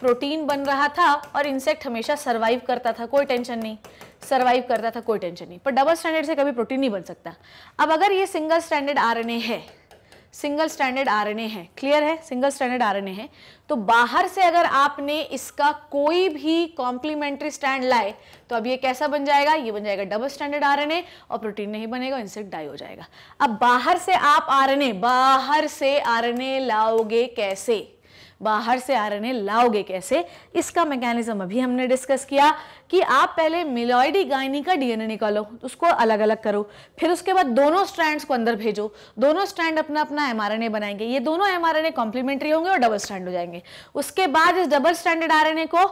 प्रोटीन बन रहा था और इंसेक्ट हमेशा सर्वाइव करता था कोई टेंशन नहीं सर्वाइव करता था कोई टेंशन नहीं पर डबल स्टैंडर्ड से कभी प्रोटीन नहीं बन सकता अब अगर ये सिंगल स्टैंडर्ड आरएनए है सिंगल स्टैंडर्ड आरएनए है क्लियर है सिंगल स्टैंडर्ड आरएनए है तो बाहर से अगर आपने इसका कोई भी कॉम्प्लीमेंट्री स्टैंड लाए तो अब ये कैसा बन जाएगा ये बन जाएगा डबल स्टैंडर्ड आरएनए और प्रोटीन नहीं बनेगा इंसेक्ट डाई हो जाएगा अब बाहर से आप आरएनए बाहर से आरएनए लाओगे कैसे बाहर से आरएनए लाओगे कैसे इसका मैकेनिज्म अभी हमने डिस्कस किया कि आप पहले मिलॉइडी गायनी का डीएनए निकालो उसको अलग अलग करो फिर उसके बाद दोनों स्टैंड को अंदर भेजो दोनों स्ट्रैंड अपना अपना एम बनाएंगे ये दोनों एम आर होंगे और डबल स्टैंड हो जाएंगे उसके बाद इस डबल स्टैंडर्ड आरएनए को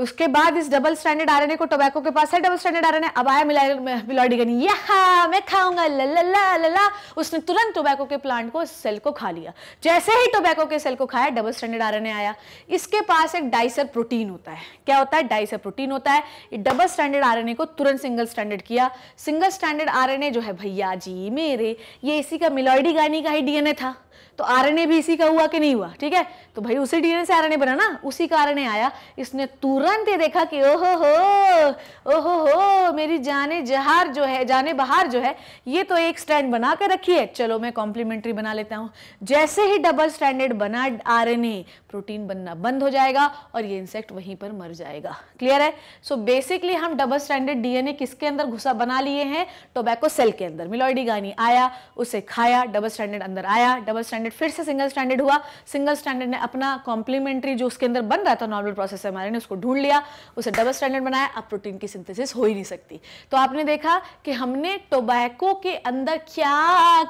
उसके बाद इस डबल स्टैंडर्ड आरएनए को टोबैको के पास है डबल स्टैंडर्ड आरएनए अब आया मिलाडीगनी यहा मैं खाऊंगा लल्ला लल्ला उसने तुरंत टोबैको के प्लांट को सेल को खा लिया जैसे ही टोबैको के सेल को खाया डबल स्टैंडर्ड आरएनए आया इसके पास एक डाइसर प्रोटीन होता है क्या होता है डाइसर प्रोटीन होता है डबल स्टैंडर्ड आर को तुरंत सिंगल स्टैंडर्ड किया सिंगल स्टैंडर्ड आर जो है भैया जी मेरे ये इसी का मिलॉयडी गानी का ही डीएनए था तो आर एन ए भी इसी का हुआ कि नहीं हुआ ठीक है तो भाई उसी डीएनए से आर एन ए बना ना उसी का आर एन ए आया इसने तुरंत ये देखा कि ओहो हो ओहो हो मेरी जाने जहार जो है जाने बहार जो है ये तो एक स्टैंड बना कर रखी है चलो मैं कॉम्प्लीमेंट्री बना लेता हूँ जैसे ही डबल स्टैंडर्ड बना आर एन ए प्रोटीन बनना बंद हो जाएगा और ये इंसेक्ट वहीं पर मर जाएगा क्लियर है सो so बेसिकली हम डबल स्टैंडर्ड डीएनए किसके अंदर घुसा बना लिए हैं टोबैको सेल के अंदर मिलोइडी गानी आया उसे खाया डबल स्टैंडर्ड अंदर आया डबल स्टैंडर्ड स्टैंडर्ड फिर से सिंगल स्टैंडर्ड हुआ सिंगल स्टैंडर्ड ने अपना कॉम्प्लीमेंट्री जो उसके अंदर बन रहा था नॉर्मल प्रोसेस एम ने उसको ढूंढ लिया उसे डबल स्टैंडर्ड बनाया अब प्रोटीन की सिंथेसिस हो ही नहीं सकती तो आपने देखा कि हमने टोबैको के अंदर क्या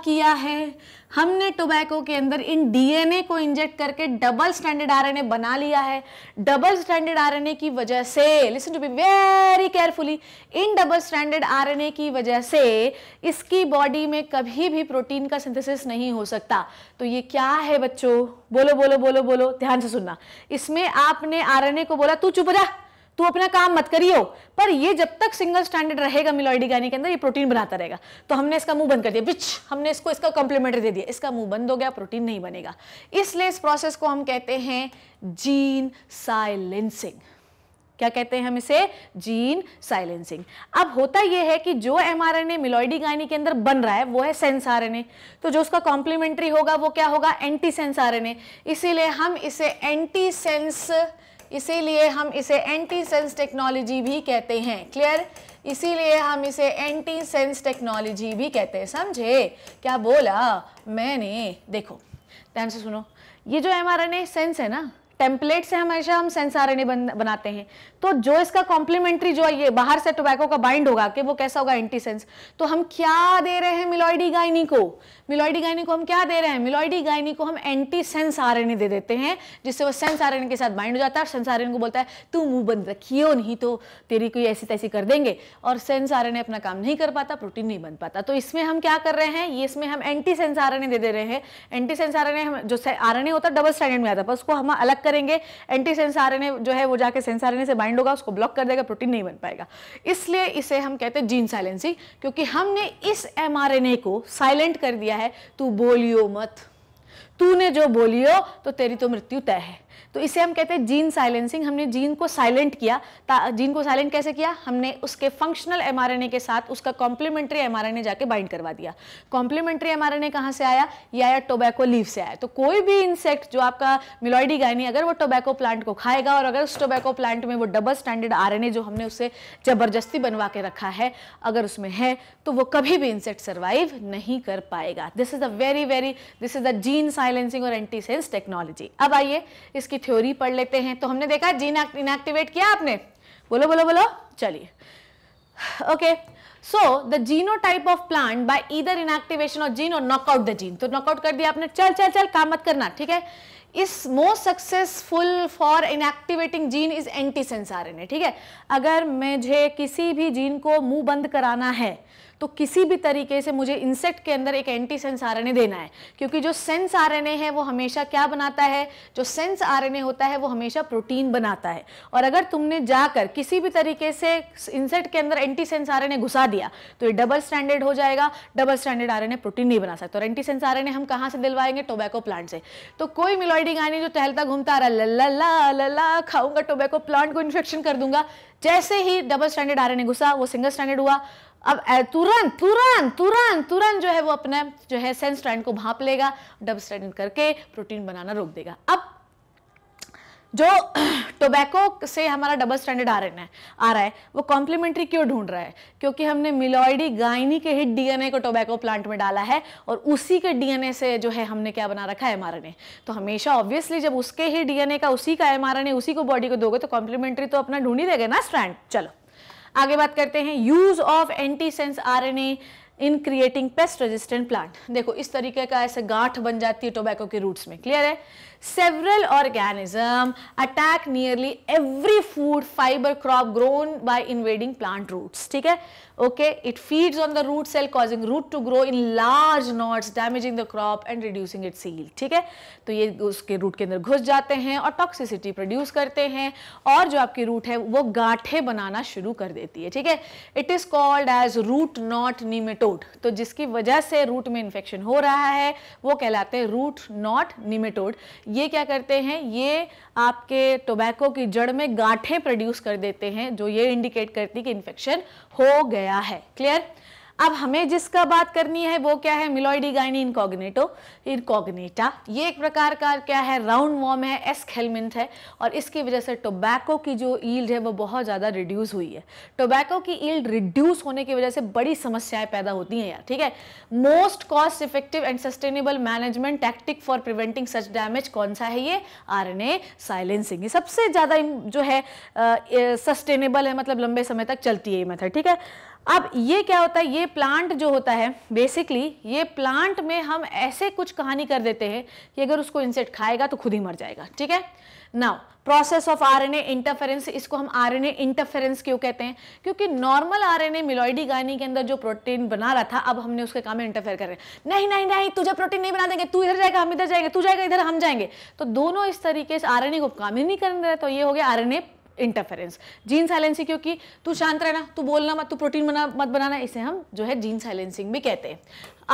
किया है हमने टोबैको के अंदर इन डीएनए को इंजेक्ट करके डबल स्टैंडर्ड आरएनए बना लिया है डबल स्टैंडर्ड आरएनए की वजह से listen to be very carefully इन डबल स्टैंडर्ड आरएनए की वजह से इसकी बॉडी में कभी भी प्रोटीन का सिंथेसिस नहीं हो सकता तो ये क्या है बच्चों बोलो बोलो बोलो बोलो ध्यान से सुनना इसमें आपने आरएनए को बोला तू चुप जा तू अपना काम मत करियो पर ये जब तक सिंगल स्टैंडर्ड रहेगा मिलोइडी गाने के अंदर ये प्रोटीन बनाता रहेगा तो हमने इसका मुंह बंद कर दिया बिच हमने इसको इसका कॉम्प्लीमेंट्री दे दिया इसका मुंह बंद हो गया प्रोटीन नहीं बनेगा इसलिए इस प्रोसेस को हम कहते हैं जीन साइलेंसिंग क्या कहते हैं हम इसे जीन साइलेंसिंग अब होता यह है कि जो M R N A Meloidogyne के अंदर बन रहा है वो है सेंस आर एन ए तो जो उसका कॉम्प्लीमेंट्री होगा वो क्या होगा anti sense R N A इसीलिए हम इसे एंटी सेंस इसीलिए हम इसे एंटी सेंस टेक्नोलॉजी भी कहते हैं क्लियर इसीलिए हम इसे एंटी सेंस टेक्नोलॉजी भी कहते हैं समझे क्या बोला मैंने देखो ध्यान से सुनो ये जो एमआरएनए सेंस है ना टेम्पलेट से हमेशा हम सेंसार बन, बनाते हैं तो जो इसका कॉम्प्लीमेंट्री जो ये बाहर से टोबैको का बाइंड होगा कि वो कैसा होगा एंटीसेंस तो हम क्या दे रहे हैं मिलोइडी गायनी को मिलोइडी गायनी को हम क्या दे रहे हैं मिलोइडी गायनी को हम एंटीसेंस आर एन दे देते हैं जिससे वो सेंस आर के साथ बाइंड हो जाता है और सेंस आर को बोलता है तू मुंह बंद रखियो नहीं तो तेरी कोई ऐसी तैसी कर देंगे और सेंस आर अपना काम नहीं कर पाता प्रोटीन नहीं बन पाता तो इसमें हम क्या कर रहे हैं ये इसमें हम एंटी सेंस आर दे दे रहे हैं एंटी सेंस आर हम जो आर होता है डबल स्टैंडर्ड में आता है पर उसको हम अलग करेंगे एंटी सेंस जो है वो जाके सेंस से बाइंड होगा उसको ब्लॉक कर देगा प्रोटीन नहीं बन पाएगा इसलिए इसे हम कहते हैं जीन साइलेंसिंग क्योंकि हमने इस एम को साइलेंट कर दिया है तू बोलियो मत तूने जो बोलियो तो तेरी तो मृत्यु तय है तो इसे हम कहते हैं जीन साइलेंसिंग हमने जीन को साइलेंट किया जीन को साइलेंट कैसे किया हमने उसके फंक्शनल एमआरएनए के साथ उसका कॉम्प्लीमेंट्री एमआरएनए जाके बाइंड करवा दिया कॉम्प्लीमेंट्री एमआरएनए कहाँ से आया या आया टोबैको लीव से आया तो कोई भी इंसेक्ट जो आपका मिलोइडी गायनी अगर वो टोबैको प्लांट को खाएगा और अगर उस टोबैको प्लांट में वो डबल स्टैंडर्ड आर जो हमने उसे जबरदस्ती बनवा के रखा है अगर उसमें है तो वो कभी भी इंसेक्ट सर्वाइव नहीं कर पाएगा this is a very very this is a gene silencing और एंटीसेंस टेक्नोलॉजी अब आइए इसकी थ्योरी पढ़ लेते हैं तो हमने देखा जीन इनएक्टिवेट किया आपने बोलो बोलो बोलो चलिए okay so the genotype of plant by either inactivation of gene और नॉकआउट द जीन तो नॉकआउट कर दिया आपने चल चल चल काम मत करना ठीक है इस most successful for inactivating gene is anti sense R ठीक है अगर मुझे किसी भी जीन को मुंह बंद कराना है तो किसी भी तरीके से मुझे इंसेक्ट के अंदर एक एंटी सेंस आर देना है क्योंकि जो सेंस आर है वो हमेशा क्या बनाता है जो सेंस आर होता है वो हमेशा प्रोटीन बनाता है और अगर तुमने जाकर किसी भी तरीके से इंसेक्ट के अंदर एंटी सेंस आर घुसा दिया तो ये डबल स्टैंडर्ड हो जाएगा डबल स्टैंडर्ड आर प्रोटीन नहीं बना सकता और एंटी सेंस आर हम कहाँ से दिलवाएंगे टोबैको प्लांट से तो कोई मिलोइडिंग आने जो टहलता घूमता रहा लल्ला ला लल्ला खाऊंगा टोबैको प्लांट को इन्फेक्शन कर दूंगा जैसे ही डबल स्टैंडर्ड आर घुसा वो सिंगल स्टैंडर्ड हुआ अब तुरंत तुरंत तुरंत तुरंत जो है वो अपने जो है सेंस स्ट्रैंड को भाप लेगा डब स्टैंड करके प्रोटीन बनाना रोक देगा अब जो टोबैको *clears throat* से हमारा डबल स्टैंडर्ड आ रहा है आ रहा है वो कॉम्प्लीमेंट्री क्यों ढूंढ रहा है क्योंकि हमने मिलोइडी गायनी के हिट डीएनए को टोबैको प्लांट में डाला है और उसी के डीएनए से जो है हमने क्या बना रखा है एमआरएनए तो हमेशा ऑब्वियसली जब उसके ही डीएनए का उसी का एमआरएनए उसी को बॉडी को दोगे तो कॉम्प्लीमेंट्री तो अपना ढूंढ ही देगा ना स्ट्रैंड चलो आगे बात करते हैं use of antisense A in creating pest resistant plant देखो इस तरीके का ऐसे गांठ बन जाती है टोबैको के रूट्स में क्लियर है Several organism attack nearly every food fiber crop grown by invading plant roots. theek hai Okay, it feeds on the root cell causing root to grow in large knots damaging the crop and reducing its yield. theek hai to ye uske root ke andar ghus jate hain aur toxicity produce karte hain aur jo aapki root hai wo gaathe banana shuru kar deti hai theek hai it is called as root knot nematode to jiski wajah se root mein infection ho raha hai wo kehlate hain root knot nematode ये क्या करते हैं ये आपके टोबैको की जड़ में गांठें प्रोड्यूस कर देते हैं जो ये इंडिकेट करती कि इन्फेक्शन हो गया है क्लियर अब हमें जिसका बात करनी है वो क्या है मिलोइडी गाइनी इनकॉग्नेटो इनकॉग्नेटा ये एक प्रकार का क्या है राउंड वॉर्म है एसखेलमिंट है और इसकी वजह से टोबैको की जो ईल्ड है वो बहुत ज़्यादा रिड्यूस हुई है टोबैको की ईल्ड रिड्यूस होने की वजह से बड़ी समस्याएं पैदा होती हैं यार ठीक है most cost effective and sustainable management tactic for preventing such damage कौन सा है ये आर साइलेंसिंग ए साइलेंसिंग सबसे ज़्यादा जो है सस्टेनेबल है मतलब लंबे समय तक चलती है ये मेथड ठीक है अब ये क्या होता है ये प्लांट जो होता है बेसिकली ये प्लांट में हम ऐसे कुछ कहानी कर देते हैं कि अगर उसको इंसेक्ट खाएगा तो खुद ही मर जाएगा ठीक है now process of RNA interference इसको हम आरएनए इंटरफेरेंस क्यों कहते हैं क्योंकि नॉर्मल आरएनए मिलोइडी गायनी के अंदर जो प्रोटीन बना रहा था अब हमने उसके काम में इंटरफेयर कर रहे हैं नहीं नहीं नहीं तुझे प्रोटीन नहीं बना देंगे तू इधर जाएगा हम इधर जाएंगे तू जाएगा इधर हम जाएंगे तो दोनों इस तरीके से आर को काम ही नहीं कर रहे तो ये हो गया आर इंटरफेरेंस जीन साइलेंसिंग क्योंकि तू शांत रहना तू बोलना मत तू प्रोटीन बना मत बनाना इसे हम जो है जीन साइलेंसिंग भी कहते हैं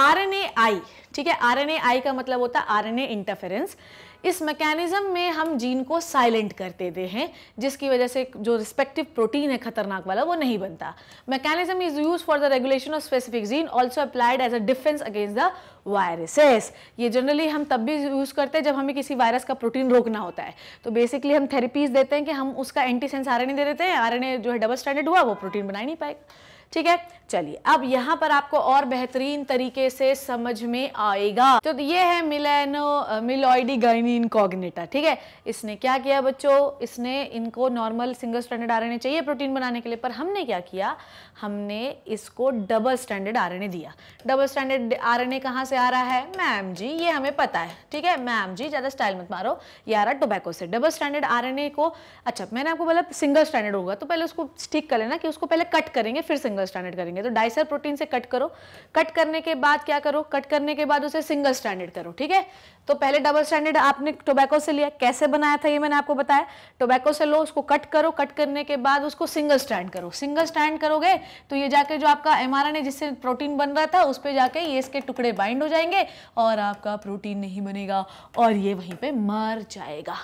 आर एन ए आई ठीक है आर एन ए आई का मतलब होता है आर एन ए इंटरफेरेंस इस मैकेनिज़्म में हम जीन को साइलेंट कर देते हैं जिसकी वजह से जो रिस्पेक्टिव प्रोटीन है खतरनाक वाला वो नहीं बनता mechanism is use for the regulation of specific gene also applied as a defense against the viruses ये जनरली हम तब भी यूज़ करते हैं जब हमें किसी वायरस का प्रोटीन रोकना होता है तो बेसिकली हम थेरेपीज देते हैं कि हम उसका एंटीसेंस आर एन दे देते हैं आर जो है डबल स्टैंडर्ड हुआ वो प्रोटीन बना ही नहीं पाएगा ठीक है चलिए अब यहाँ पर आपको और बेहतरीन तरीके से समझ में आएगा तो ये है मिलेनो मिलोइडी गाइनी कॉग्नेटा ठीक है इसने क्या किया बच्चों इसने इनको नॉर्मल सिंगल स्टैंडर्ड आर चाहिए प्रोटीन बनाने के लिए पर हमने क्या किया हमने इसको डबल स्टैंडर्ड आर दिया डबल स्टैंडर्ड आर एन से आ रहा है मैम जी ये हमें पता है ठीक है मैम जी ज़्यादा स्टाइल मत मारो ये आ रहा टोबैको से डबल स्टैंडर्ड आर को अच्छा मैंने आपको बोला सिंगल स्टैंडर्ड होगा तो पहले उसको स्टिक कर लेना कि उसको पहले कट करेंगे फिर सिंगल सिंगल स्टैंडर्ड करेंगे तो डाइसर प्रोटीन से कट करो कट करने के बाद क्या करो कट करने के बाद उसे सिंगल स्टैंडर्ड करो ठीक है तो पहले डबल स्टैंडर्ड आपने टोबैको से लिया कैसे बनाया था ये मैंने आपको बताया टोबैको से लो उसको कट करो कट करने के बाद उसको सिंगल स्टैंड करो सिंगल स्टैंड करोगे तो ये जाके जो आपका एम है जिससे प्रोटीन बन रहा था उस पर जाके ये इसके टुकड़े बाइंड हो जाएंगे और आपका प्रोटीन नहीं बनेगा और ये वहीं पर मर जाएगा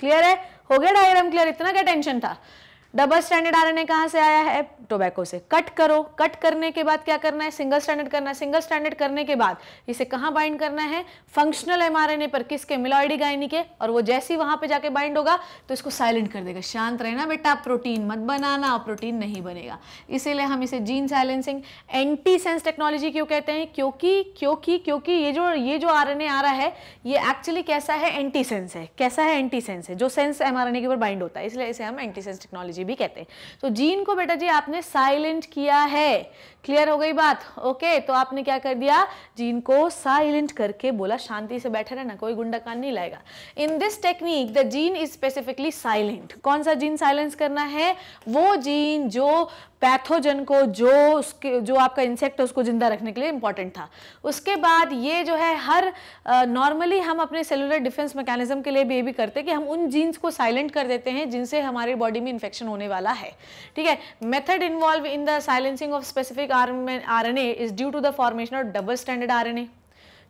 क्लियर है हो गया डायग्राम क्लियर इतना क्या टेंशन था डबल स्टैंडर्ड आरएनए कहाँ से आया है टोबैको से कट करो कट करने के बाद क्या करना है सिंगल स्टैंडर्ड करना है सिंगल स्टैंडर्ड करने के बाद इसे कहाँ बाइंड करना है फंक्शनल एमआरएनए पर किसके मिलॉइडी गायनी के और वो जैसी वहां पे जाके बाइंड होगा तो इसको साइलेंट कर देगा शांत रहना बेटा प्रोटीन मत बनाना प्रोटीन नहीं बनेगा इसीलिए हम इसे gene silencing anti sense technology क्यों कहते हैं क्योंकि क्योंकि क्योंकि ये जो ये जो आर आ रहा है ये एक्चुअली कैसा है एंटी सेंस है कैसा है एंटी सेंस है जो सेंस एम के ऊपर बाइंड होता है इसलिए इसे हम एंटी सेंस टेक्नोलॉजी भी कहते हैं तो जीन को बेटा जी आपने साइलेंट किया है क्लियर हो गई बात ओके तो आपने क्या कर दिया जीन को साइलेंट करके बोला शांति से बैठे रहना कोई गुंडा कान नहीं लाएगा in this technique the gene is specifically silent कौन सा जीन साइलेंस करना है वो जीन जो पैथोजन को जो उसके जो आपका इंसेक्ट है उसको जिंदा रखने के लिए इंपॉर्टेंट था उसके बाद ये जो है हर नॉर्मली हम अपने सेलुलर डिफेंस मैकेनिज्म के लिए भी ये भी करते हैं कि हम उन जीन्स को साइलेंट कर देते हैं जिनसे हमारे बॉडी में इन्फेक्शन होने वाला है ठीक है method involve in the silencing of specific RNA is due to the formation of double standard RNA.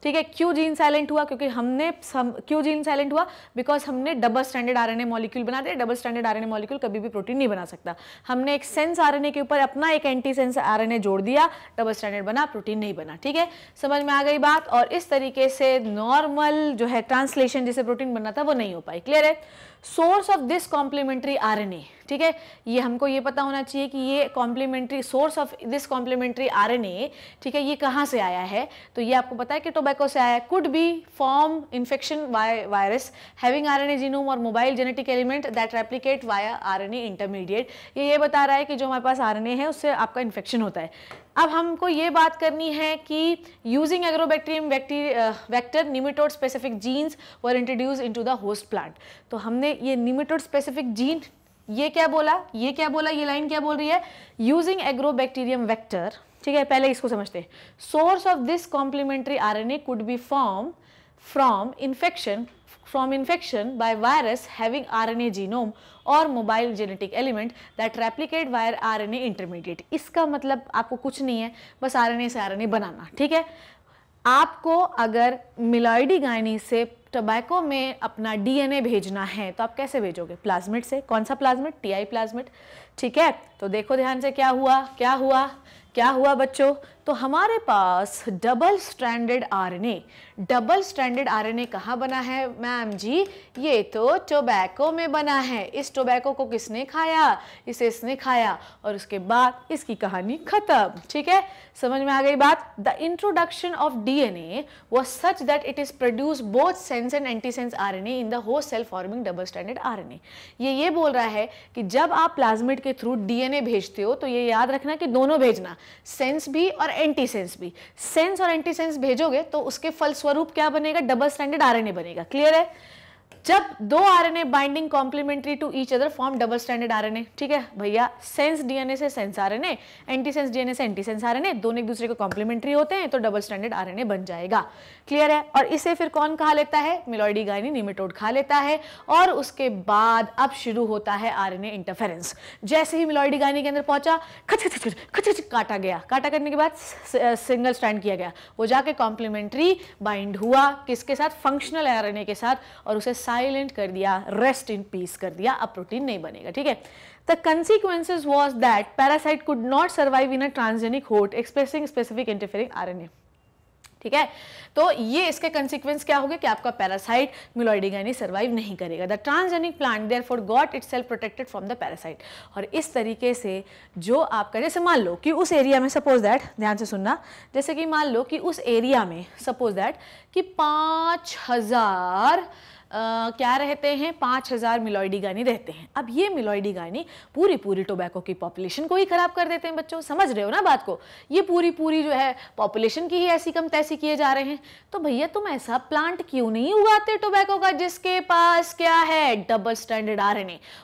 ठीक है क्यों जीन साइलेंट हुआ क्योंकि हमने सम, क्यों जीन साइलेंट हुआ बिकॉज हमने डबल स्टैंडर्ड आरएनए मॉलिक्यूल बना दिया डबल स्टैंडर्ड आरएनए मॉलिक्यूल कभी भी प्रोटीन नहीं बना सकता हमने एक सेंस आरएनए के ऊपर अपना एक एंटी सेंस आरएनए जोड़ दिया डबल स्टैंडर्ड बना प्रोटीन नहीं बना ठीक है समझ में आ गई बात और इस तरीके से नॉर्मल जो है ट्रांसलेशन जिसे प्रोटीन बनना था वो नहीं हो पाई क्लियर है source of this complementary R ठीक है ये हमको ये पता होना चाहिए कि ये complementary source of this complementary R ठीक है ये कहाँ से आया है तो ये आपको पता है कि टोबैको से आया could be form infection virus having R genome और mobile genetic element that replicate via R intermediate ये ये बता रहा है कि जो हमारे पास आर है उससे आपका इन्फेक्शन होता है अब हमको ये बात करनी है कि using Agrobacterium vector nematode specific genes were introduce into the host plant तो हमने ये निमिटोड स्पेसिफिक जीन ये क्या बोला ये क्या बोला ये लाइन क्या बोल रही है यूजिंग एग्रोबैक्टीरियम वेक्टर ठीक है पहले इसको समझते हैं source of this complementary RNA could be form from infection from infection by virus having RNA genome और mobile genetic element that replicate via RNA intermediate इसका मतलब आपको कुछ नहीं है बस आरएनए से आरएनए बनाना ठीक है आपको अगर मिलाइडी गायनी से टोबैको में अपना डीएनए भेजना है तो आप कैसे भेजोगे प्लाज्मिट से कौन सा प्लाज्मिट टीआई प्लाज्मिट ठीक है तो देखो ध्यान से क्या हुआ क्या हुआ क्या हुआ बच्चों तो हमारे पास double standard RNA double standard RNA कहाँ बना है मैम जी ये तो टोबैको में बना है इस टोबैको को किसने खाया इसे इसने खाया और उसके बाद इसकी कहानी खत्म ठीक है समझ में आ गई बात the introduction of DNA was such that it is produce both sense and anti N A in the whole cell forming double standard RNA ये ये बोल रहा है कि जब आप प्लाज्मिड के थ्रू डीएनए भेजते हो तो ये याद रखना कि दोनों भेजना सेंस भी और एंटी सेंस भी सेंस और एंटी सेंस भेजोगे तो उसके फलस्वरूप क्या बनेगा डबल स्टैंडर्ड आरएनए बनेगा क्लियर है जब दो RNA binding complementary to each other form double standard RNA ठीक है भैया सेंस डीएनए से सेंस आरएनए एंटीसेंस डीएनए से एंटीसेंस आरएनए दोनों एक दूसरे को कॉम्प्लीमेंट्री होते हैं तो डबल स्टैंडर्ड आरएनए बन जाएगा क्लियर है और इसे फिर कौन खा लेता है मिलोडी गायनी निमेटोड खा लेता है और उसके बाद अब शुरू होता है आरएनए इंटरफेरेंस जैसे ही मिलोडी गायनी के अंदर पहुंचा खच खच खच खच खच काटा गया काटा करने के बाद सिंगल स्टैंड uh, किया गया वो जाके कॉम्प्लीमेंट्री बाइंड हुआ किसके साथ फंक्शनल आरएनए के साथ और उसे साइलेंट कर दिया रेस्ट इन पीस कर दिया अब प्रोटीन नहीं बनेगा ठीक है the consequence was that parasite could not survive in a transgenic host expressing specific interfering R ठीक है तो ये इसके कंसिक्वेंस क्या होगा कि आपका पैरासाइट मिलोइडिगानी सर्वाइव नहीं करेगा the transgenic plant therefore got itself protected from the parasite और इस तरीके से जो आपका जैसे मान लो कि उस एरिया में सपोज दैट ध्यान से सुनना जैसे कि मान लो कि उस एरिया में सपोज दैट कि पाँच हज़ार क्या रहते हैं पाँच हज़ार मिलॉइडी गानी रहते हैं अब ये मिलॉइडी गानी पूरी पूरी टोबैको की पॉपुलेशन को ही ख़राब कर देते हैं बच्चों समझ रहे हो ना बात को ये पूरी पूरी जो है पॉपुलेशन की ही ऐसी कम तैसी किए जा रहे हैं तो भैया तुम ऐसा प्लांट क्यों नहीं उगाते टोबैको का जिसके पास क्या है डबल स्टैंडर्ड आर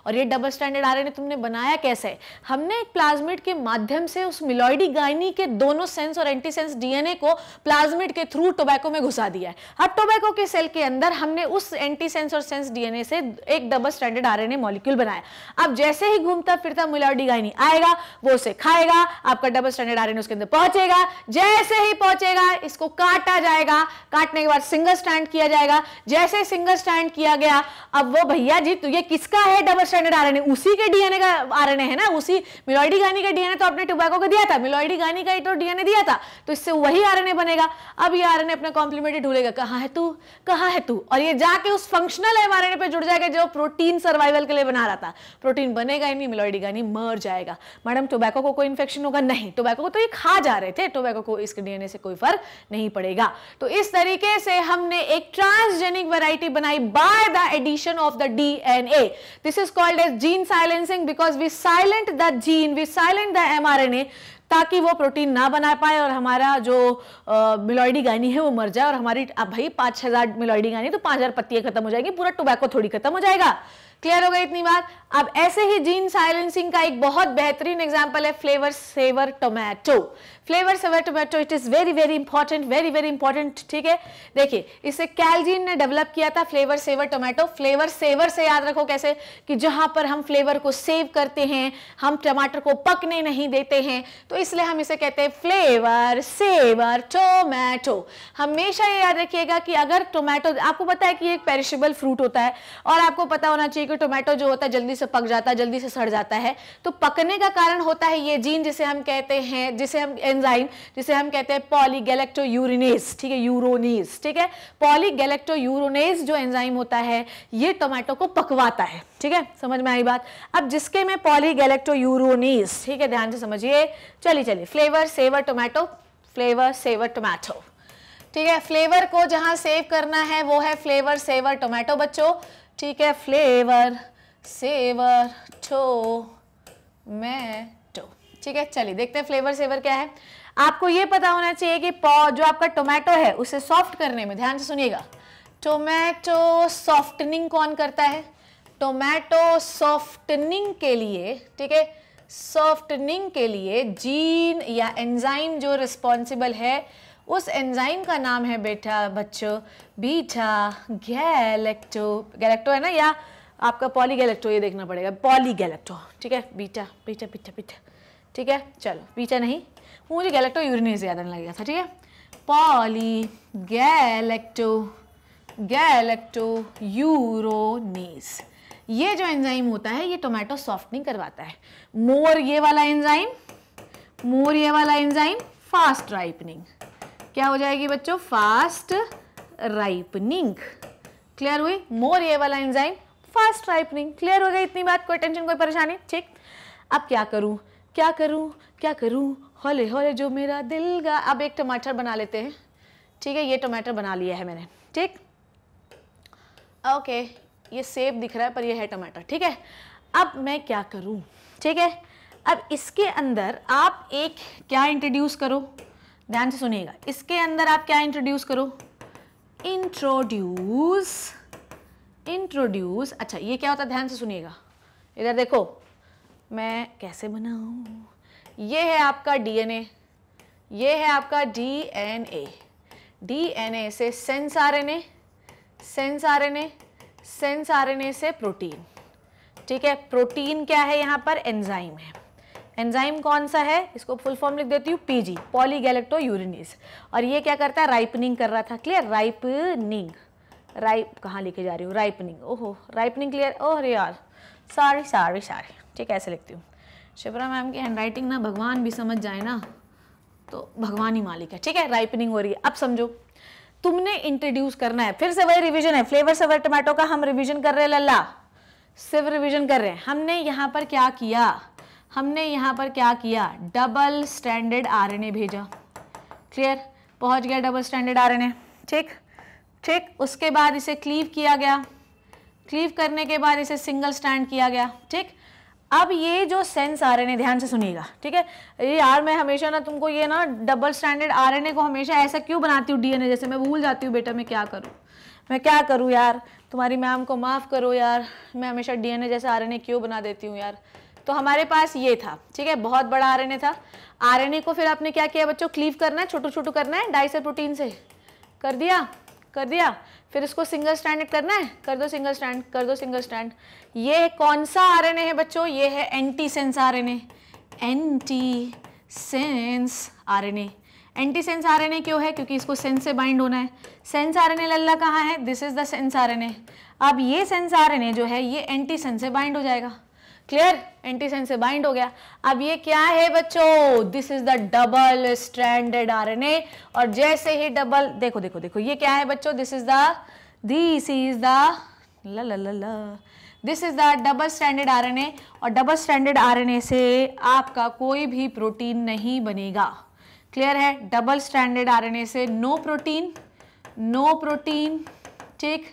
और ये डबल स्टैंडर्ड आर तुमने बनाया कैसे हमने एक प्लाज्मिड के माध्यम से उस मिलोइडी गायनी के दोनों सेंस और एंटी सेंस डीएनए को प्लाज्मिड के थ्रू टोबैको में घुसा दिया है अब टोबैको के सेल के अंदर हमने उस एंटी एंटीसेंस और सेंस डीएनए से एक डबल स्टैंडर्ड आरएनए मॉलिक्यूल बनाया अब जैसे ही घूमता फिरता मुलाडिगाइनी आएगा वो उसे खाएगा आपका डबल स्टैंडर्ड आरएनए उसके अंदर पहुंचेगा जैसे ही पहुंचेगा इसको काटा जाएगा काटने के बाद सिंगल स्टैंड किया जाएगा जैसे सिंगल स्टैंड किया गया अब वो भैया जी तो ये किसका है डबल स्टैंडर्ड आरएनए उसी के डीएनए का आरएनए है ना उसी मिलॉइडी गानी का डीएनए तो आपने टोबैको को दिया था मिलॉइडी गानी का तो डीएनए दिया था तो इससे वही आरएनए बनेगा अब ये आरएनए अपना कॉम्प्लीमेंटेड ढूंढेगा कहां है तू कहां है तू और ये जाके उस उस फंक्शनल एमआरएनए पे जुड़ जाएगा जो प्रोटीन सर्वाइवल के लिए बना रहा था प्रोटीन बनेगा ही नहीं मिलोइडेगा नहीं मर जाएगा मैडम टोबैको को कोई इन्फेक्शन होगा नहीं टोबैको को तो ये खा जा रहे थे टोबैको को इसके डीएनए से कोई फर्क नहीं पड़ेगा तो इस तरीके से हमने एक ट्रांसजेनिक वेराइटी बनाई by the addition of the DNA this is called as gene silencing because we silent the gene we silent the mRNA ताकि वो प्रोटीन ना बना पाए और हमारा जो मिलोइडी गानी है वो मर जाए और हमारी अब भाई पाँच हज़ार मिलोइडी गानी तो पाँच हज़ार पत्तियाँ खत्म हो जाएंगी पूरा टोबैको थोड़ी खत्म हो जाएगा क्लियर हो गई इतनी बात अब ऐसे ही जीन साइलेंसिंग का एक बहुत बेहतरीन एग्जाम्पल है flavour saver tomato flavour our tomato it is very very important very very important ठीक है देखिए इसे कैलजीन ने डेवलप किया था flavour saver tomato flavour saver से याद रखो कैसे कि जहां पर हम फ्लेवर को सेव करते हैं हम टमाटर को पकने नहीं देते हैं तो इसलिए हम इसे कहते हैं फ्लेवर सेवर टोमेटो हमेशा ये याद रखिएगा कि अगर टोमेटो आपको पता है कि एक पेरिशेबल फ्रूट होता है और आपको पता होना चाहिए कि टोमेटो जो होता है जल्दी से पक जाता है जल्दी से सड़ जाता है तो पकने का कारण होता है ये जीन जिसे हम कहते हैं जिसे हम एंजाइम जिसे हम कहते हैं पॉलीगैलेक्टो यूरिनेस ठीक है यूरोनेस ठीक है पॉलीगैलेक्टो यूरोनेस जो एंजाइम होता है ये टोमेटो को पकवाता है ठीक है समझ में आई बात अब जिसके में पॉलीगैलेक्टो यूरोनेस ठीक है ध्यान से समझिए चलिए चलिए flavour saver tomato flavour saver tomato ठीक है फ्लेवर को जहां सेव करना है वो है फ्लेवर सेवर टोमेटो बच्चों ठीक है फ्लेवर सेवर टो मैं ठीक है चलिए देखते हैं फ्लेवर सेवर क्या है आपको ये पता होना चाहिए कि जो आपका टोमेटो है उसे सॉफ्ट करने में ध्यान से सुनिएगा टोमेटो सॉफ्टनिंग कौन करता है टोमेटो सॉफ्टनिंग के लिए ठीक है सॉफ्टनिंग के लिए जीन या एंजाइम जो रिस्पॉन्सिबल है उस एंजाइम का नाम है बेटा बच्चों बीटा गैलेक्टो गैलेक्टो है ना या आपका गैलेक्टो ये देखना पड़ेगा गैलेक्टो ठीक है बीटा बीटा बीटा बीटा ठीक है चलो पीछे नहीं मुझे गैलेक्टो यूरिनेज याद आने लगेगा था ठीक है पॉली गैलेक्टो गैलेक्टो यूरोनेस ये जो एंजाइम होता है ये टोमेटो सॉफ्टनिंग करवाता है मोर ये वाला एंजाइम मोर ये वाला एंजाइम फास्ट राइपनिंग क्या हो जाएगी बच्चों फास्ट राइपनिंग क्लियर हुई मोर ये वाला एंजाइम फास्ट राइपनिंग क्लियर हो गई इतनी बात कोई टेंशन कोई परेशानी ठीक अब क्या करूँ क्या करूं क्या करूं हौले हौले जो मेरा दिल का अब एक टमाटर बना लेते हैं ठीक है ये टमाटर बना लिया है मैंने ठीक ओके ये सेब दिख रहा है पर ये है टमाटर ठीक है अब मैं क्या करूं ठीक है अब इसके अंदर आप एक क्या इंट्रोड्यूस करो ध्यान से सुनिएगा इसके अंदर आप क्या इंट्रोड्यूस करो इंट्रोड्यूस इंट्रोड्यूस अच्छा ये क्या होता है ध्यान से सुनिएगा इधर देखो मैं कैसे बनाऊँ ये है आपका डीएनए ये है आपका डीएनए डीएनए से sense RNA sense RNA sense RNA से प्रोटीन ठीक है प्रोटीन क्या है यहाँ पर एंजाइम है एंजाइम कौन सा है इसको फुल फॉर्म लिख देती हूँ पीजी पॉलीगैलेक्टो यूरिनिस और ये क्या करता है राइपनिंग कर रहा था क्लियर राइपनिंग राइप कहाँ लिखे जा रही हूँ राइपनिंग ओहो राइपनिंग क्लियर ओह रे यार सॉरी सॉरी सॉरी ठीक है ऐसे लिखती हूँ शिवरा मैम की हैंडराइटिंग ना भगवान भी समझ जाए ना तो भगवान ही मालिक है ठीक है राइपनिंग हो रही है अब समझो तुमने इंट्रोड्यूस करना है फिर से वही रिविजन है फ्लेवर सेवर टमाटो का हम रिविजन कर रहे हैं लल्ला सिर्फ रिविजन कर रहे हैं हमने यहाँ पर क्या किया हमने यहाँ पर क्या किया डबल स्टैंडर्ड आर भेजा क्लियर पहुँच गया डबल स्टैंडर्ड आर ठीक ठीक उसके बाद इसे क्लीव किया गया क्लीव करने के बाद इसे सिंगल स्टैंड किया गया ठीक अब ये जो सेंस आर एन ए ध्यान से सुनिएगा ठीक है ये यार मैं हमेशा ना तुमको ये ना double standard R N A को हमेशा ऐसा क्यों बनाती हूँ डीएनए जैसे मैं भूल जाती हूँ बेटा मैं क्या करूँ मैं क्या करूँ यार तुम्हारी मैम को माफ़ करो यार मैं हमेशा डीएनए जैसे आर एन ए क्यों बना देती हूँ यार तो हमारे पास ये था ठीक है बहुत बड़ा आर एन ए था आर एन ए को फिर आपने क्या किया बच्चों क्लीव करना है छोटू छोटू करना है डाइसर प्रोटीन से कर दिया कर दिया फिर इसको सिंगल स्टैंड करना है कर दो सिंगल स्टैंड कर दो सिंगल स्टैंड ये कौन सा ए है बच्चों ये है anti sense A anti sense RNA anti sense A क्यों है क्योंकि इसको सेंस से बाइंड होना है सेंस आर ए लल्ला कहाँ है this is the sense A अब ये सेंस आरएनए जो है ये एंटी सेंस से बाइंड हो जाएगा क्लियर एंटीसेंस से बाइंड हो गया अब ये क्या है बच्चों this is the double standard RNA और जैसे ही डबल देखो देखो देखो ये क्या है बच्चों this is the this is the ला ला ला this is the double standard RNA और डबल स्टैंडर्ड आरएनए से आपका कोई भी प्रोटीन नहीं बनेगा क्लियर है डबल स्टैंडर्ड आरएनए से नो प्रोटीन नो प्रोटीन ठीक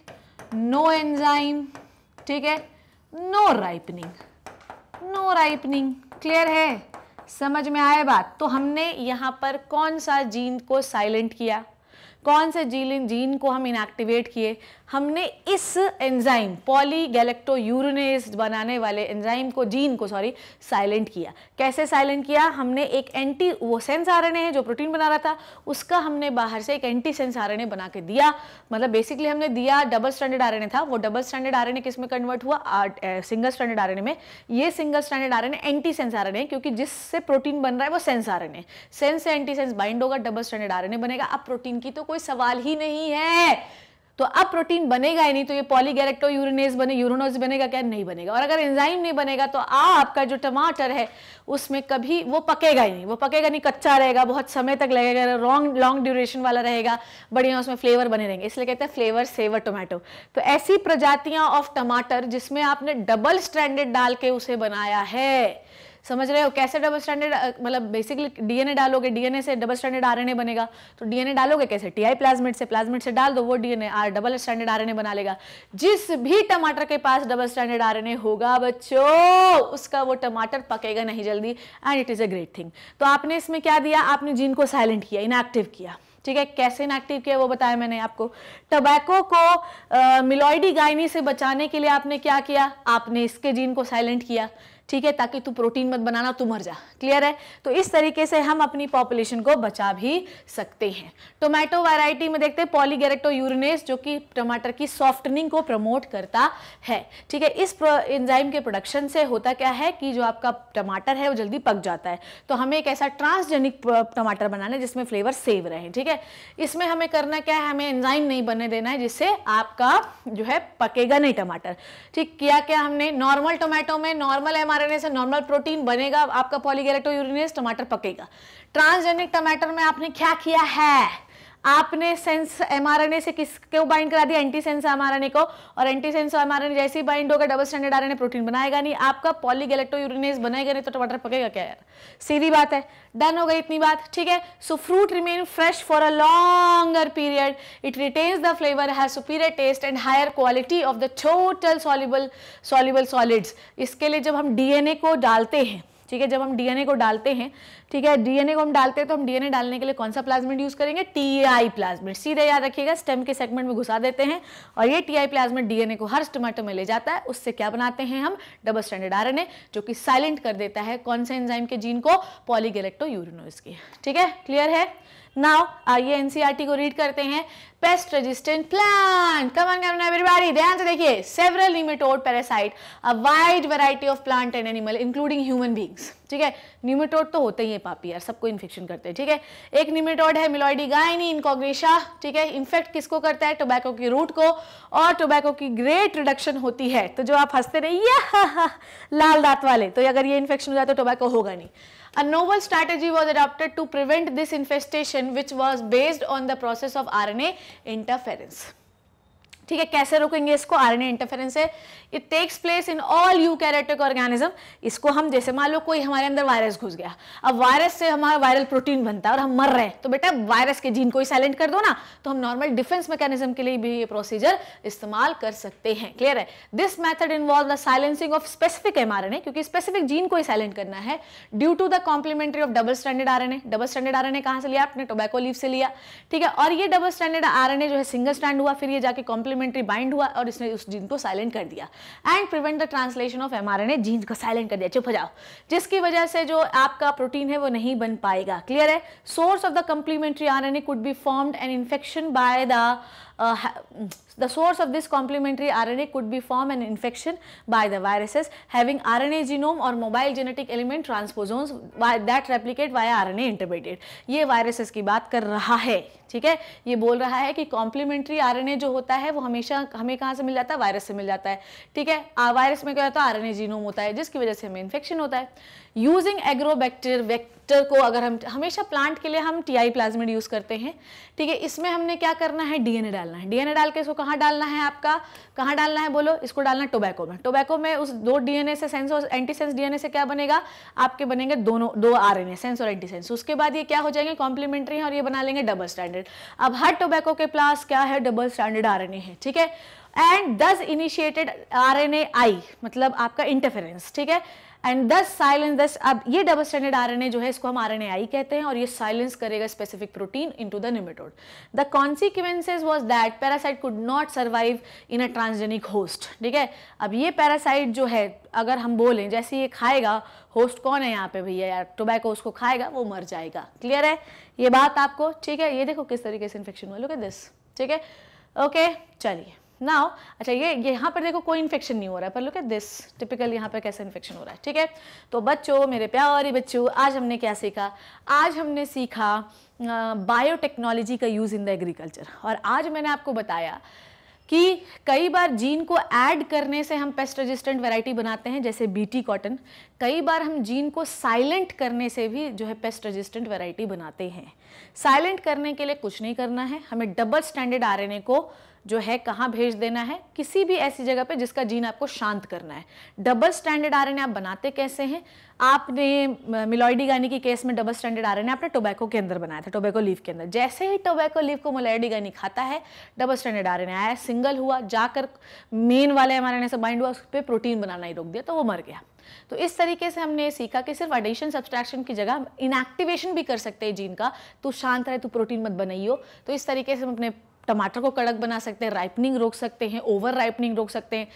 नो एंजाइम ठीक है no ripening no ripening clear है समझ में आए बात तो हमने यहाँ पर कौन सा जीन को साइलेंट किया कौन से जीन जीन को हम इनएक्टिवेट किए हमने इस एंजाइम पॉलीगैलेक्टो यूरिनेस बनाने वाले एंजाइम को जीन को सॉरी साइलेंट किया कैसे साइलेंट किया हमने एक एंटी वो सेंस आर है जो प्रोटीन बना रहा था उसका हमने बाहर से एक एंटी सेंस आर बना के दिया मतलब बेसिकली हमने दिया डबल स्टैंडर्ड आर था वो डबल स्टैंडर्ड आर किस में कन्वर्ट हुआ सिंगल स्टैंडर्ड आर में ये single standard R anti sense R क्योंकि जिससे प्रोटीन बन रहा है वो सेंस आर सेंस से एंटी सेंस बाइंड होगा डबल स्टैंडर्ड आर बनेगा अब प्रोटीन की तो कोई सवाल ही नहीं है तो अब प्रोटीन बनेगा ही नहीं तो ये पॉलीगैरेक्टो यूरिनेज बने यूरोनोज बनेगा क्या नहीं बनेगा और अगर एंजाइम नहीं बनेगा तो आपका जो टमाटर है उसमें कभी वो पकेगा ही नहीं वो पकेगा नहीं कच्चा रहेगा बहुत समय तक लगेगा रॉन्ग लॉन्ग ड्यूरेशन वाला रहेगा बढ़िया उसमें फ्लेवर बने रहेंगे इसलिए कहते हैं फ्लेवर सेवर टोमेटो तो ऐसी प्रजातियां ऑफ टमाटर जिसमें आपने डबल स्टैंडर्ड डाल के उसे बनाया है समझ रहे हो कैसे डबल स्टैंडर्ड मतलब बेसिकली डीएनए डालोगे डीएनए से डबल स्टैंडर्ड आरएनए बनेगा तो डीएनए डालोगे कैसे टीआई प्लाज्मिड से प्लाज्मिड से डाल दो वो DNA R double standard RNA बना लेगा जिस भी टमाटर के पास डबल स्टैंडर्ड आरएनए होगा बच्चों उसका वो टमाटर पकेगा नहीं जल्दी and it is a great thing तो आपने इसमें क्या दिया आपने जीन को साइलेंट किया इनएक्टिव किया ठीक है कैसे इनएक्टिव किया वो बताया मैंने आपको टबैको को मिलोइडी गायनी से बचाने के लिए आपने क्या किया आपने इसके जीन को साइलेंट किया ठीक है ताकि तू प्रोटीन मत बनाना तू मर जा क्लियर है तो इस तरीके से हम अपनी पॉपुलेशन को बचा भी सकते हैं टोमेटो वैरायटी में देखते हैं पॉलीगेरेक्टो यूरिनेस जो कि टमाटर की सॉफ्टनिंग को प्रमोट करता है ठीक है इस एंजाइम के प्रोडक्शन से होता क्या है कि जो आपका टमाटर है वो जल्दी पक जाता है तो हमें एक ऐसा ट्रांसजेनिक टमाटर बनाना है जिसमें फ्लेवर सेव रहे ठीक है इसमें हमें करना क्या है हमें एंजाइम नहीं बनने देना है जिससे आपका जो है पकेगा नहीं टमाटर ठीक किया क्या हमने नॉर्मल टोमेटो में नॉर्मल एम आरएनए से नॉर्मल प्रोटीन बनेगा आपका पॉलीगेलेक्टो यूरिनेस टमाटर पकेगा ट्रांसजेनिक टमाटर में आपने क्या किया है आपने सेंस एमआरएनए से किस क्यों बाइंड करा दिया एंटी सेंस एमआरएनए को और एंटी सेंस एमआरएनए जैसे ही बाइंड होगा डबल स्टैंडर्ड आरएनए प्रोटीन बनाएगा नहीं आपका पॉलीगेलेक्टो यूरिनेज बनाएगा नहीं तो टमाटर तो पकेगा क्या यार सीधी बात है डन हो गई इतनी बात ठीक है so fruit remain fresh for a longer period it retains the flavour has superior taste and higher quality of the total soluble soluble solids इसके लिए जब हम डीएनए को डालते हैं ठीक है जब हम डीएनए को डालते हैं ठीक है डीएनए को हम डालते हैं तो हम डीएनए डालने के लिए कौन सा प्लाज्मिड यूज करेंगे टीआई प्लाज्मिड सीधे याद रखिएगा स्टेम के सेगमेंट में घुसा देते हैं और ये टीआई प्लाज्मिड डीएनए को हर स्टोमेटो में ले जाता है उससे क्या बनाते हैं हम डबल स्टैंडर्ड आरएनए जो कि साइलेंट कर देता है कौन से एंजाइम के जीन को पॉलीगेलेक्टो यूरिनोज की ठीक है क्लियर है नाउ आइए एनसीईआरटी e को रीड करते हैं pest resistant plant come on everybody ध्यान से देखिए several nematode parasite a wide variety of plant and animal including human beings ठीक है न्यूमेटोड तो होते ही है पापी यार सबको इन्फेक्शन करते हैं ठीक है एक न्यूमेटोड है मिलोइडी गायनी इनकॉग्रेशा ठीक है इन्फेक्ट किसको करता है टोबैको की रूट को और टोबैको की ग्रेट रिडक्शन होती है तो जो आप हंसते रहिए लाल दांत वाले तो अगर ये इन्फेक्शन हो जाए तो टोबैको होगा नहीं A novel strategy was adopted to prevent this infestation which was based on the process of RNA interference. ठीक है कैसे रोकेंगे इसको आरएनए इंटरफेरेंस से it takes place in all eukaryotic organism इसको हम जैसे मान लो कोई हमारे अंदर वायरस घुस गया अब वायरस से हमारा वायरल प्रोटीन बनता है और हम मर रहे हैं तो बेटा वायरस के जीन को ही साइलेंट कर दो ना तो हम नॉर्मल डिफेंस मैकेनिज्म के लिए भी ये प्रोसीजर इस्तेमाल कर सकते हैं क्लियर है this method involve the silencing of specific M क्योंकि स्पेसिफिक जीन को ही साइलेंट करना है due to the complementary of double standard R double standard R कहाँ से लिया आपने टोबैको लीव से लिया ठीक है और ये डबल स्टैंडर्ड आर जो है सिंगल स्टैंड हुआ फिर ये जाके कॉम्प्लीमेंट कॉम्प्लीमेंट्री बाइंड हुआ और इसने उस जीन को साइलेंट कर दिया and prevent the translation of M R gene को साइलेंट कर दिया चुप हो जाओ जिसकी वजह से जो आपका प्रोटीन है वो नहीं बन पाएगा क्लियर है source of the complementary R N A could be formed an infection by the uh, the source of this complementary RNA could be form an infection by the viruses having RNA genome or mobile genetic element transposomes that replicate via RNA intermediate. ये viruses की बात कर रहा है ठीक है ये बोल रहा है कि कॉम्प्लीमेंट्री आरएनए जो होता है वो हमेशा हमें कहाँ से मिल जाता है वायरस से मिल जाता है ठीक है वायरस में क्या होता है आर एन ए जीनोम होता है जिसकी वजह से हमें इन्फेक्शन होता है यूजिंग एग्रोबैक्टीर वेक्टर को अगर हम हमेशा प्लांट के लिए हम टी आई प्लाज्मिड यूज़ करते हैं ठीक है इसमें हमने क्या करना है डीएनए डालना है डीएनए डाल के इसको कहाँ डालना है आपका कहाँ डालना है बोलो इसको डालना टोबैको में टोबैको में उस दो डीएनए से सेंस और एंटीसेंस डीएनए से क्या बनेगा आपके बनेंगे दोनों दो आर एन ए सेंस और एंटीसेंस उसके बाद ये क्या हो जाएंगे कॉम्प्लीमेंट्री है और ये बना लेंगे डबल स्टैंडर्ड अब हर टोबैको के प्लास क्या है double standard R N A है ठीक है and this initiated R N A I मतलब आपका इंटरफेरेंस ठीक है एंड दस साइलेंस दस अब ये डबल स्टैंडर्ड आरएनए जो है इसको हम आरएनए आई कहते हैं और ये साइलेंस करेगा specific protein into the nematode the consequences was that parasite could not survive in a transgenic host ठीक है अब ये पैरासाइट जो है अगर हम बोलें जैसे ये खाएगा होस्ट कौन है यहाँ पे भैया यार टोबैको उसको खाएगा वो मर जाएगा क्लियर है ये बात आपको ठीक है ये देखो किस तरीके से इन्फेक्शन हुआ लुक दिस ठीक है ओके चलिए नाउ अच्छा ये यहाँ पर देखो कोई इन्फेक्शन नहीं हो रहा है पर लुक एट दिस टिपिकल यहाँ पर कैसे इन्फेक्शन हो रहा है ठीक है तो बच्चों मेरे प्यारे बच्चों आज हमने क्या सीखा आज हमने सीखा बायोटेक्नोलॉजी का यूज़ इन द एग्रीकल्चर और आज मैंने आपको बताया कि कई बार जीन को ऐड करने से हम पेस्ट रेजिस्टेंट वैरायटी बनाते हैं जैसे बीटी कॉटन कई बार हम जीन को साइलेंट करने से भी जो है पेस्ट रेजिस्टेंट वैरायटी बनाते हैं साइलेंट करने के लिए कुछ नहीं करना है हमें डबल स्टैंडर्ड आरएनए को जो है कहाँ भेज देना है किसी भी ऐसी जगह पे जिसका जीन आपको शांत करना है डबल स्टैंडर्ड आरएनए आप बनाते कैसे हैं आपने मिलोइडी गानी के केस में डबल स्टैंडर्ड आरएनए आपने टोबैको के अंदर बनाया था टोबैको लीव के अंदर जैसे ही टोबैको लीव को मिलोइडी गानी खाता है डबल स्टैंडर्ड आरएनए आया सिंगल हुआ जाकर मेन वाले हमारे ने बाइंड हुआ उस पर प्रोटीन बनाना ही रोक दिया तो वो मर गया तो इस तरीके से हमने सीखा कि सिर्फ एडिशन सब्सट्रैक्शन की जगह इनएक्टिवेशन भी कर सकते हैं जीन का तू शांत रहे तू प्रोटीन मत बनाइयो तो इस तरीके से हम अपने टमाटर को कड़क बना सकते हैं राइपनिंग रोक सकते हैं ओवर राइपनिंग रोक सकते हैं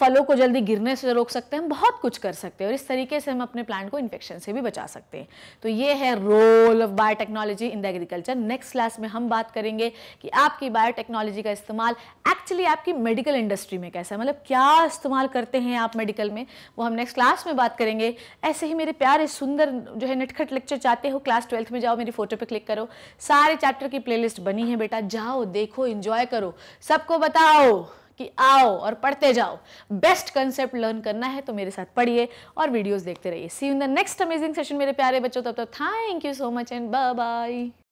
फलों को जल्दी गिरने से रोक सकते हैं हम बहुत कुछ कर सकते हैं और इस तरीके से हम अपने प्लांट को इन्फेक्शन से भी बचा सकते हैं तो ये है role of biotechnology in the agriculture next class में हम बात करेंगे कि आपकी बायोटेक्नोलॉजी का इस्तेमाल एक्चुअली आपकी मेडिकल इंडस्ट्री में कैसा है मतलब क्या इस्तेमाल करते हैं आप मेडिकल में वो हम नेक्स्ट क्लास में बात करेंगे ऐसे ही मेरे प्यारे सुंदर जो है नटखट लेक्चर चाहते हो क्लास ट्वेल्थ में जाओ मेरी फोटो पर क्लिक करो सारे चैप्टर की प्लेलिस्ट बनी है बेटा जाओ देखो इन्जॉय करो सबको बताओ कि आओ और पढ़ते जाओ बेस्ट कंसेप्ट लर्न करना है तो मेरे साथ पढ़िए और वीडियोस देखते रहिए see in the next amazing session मेरे प्यारे बच्चों तब तक thank you so much and bye bye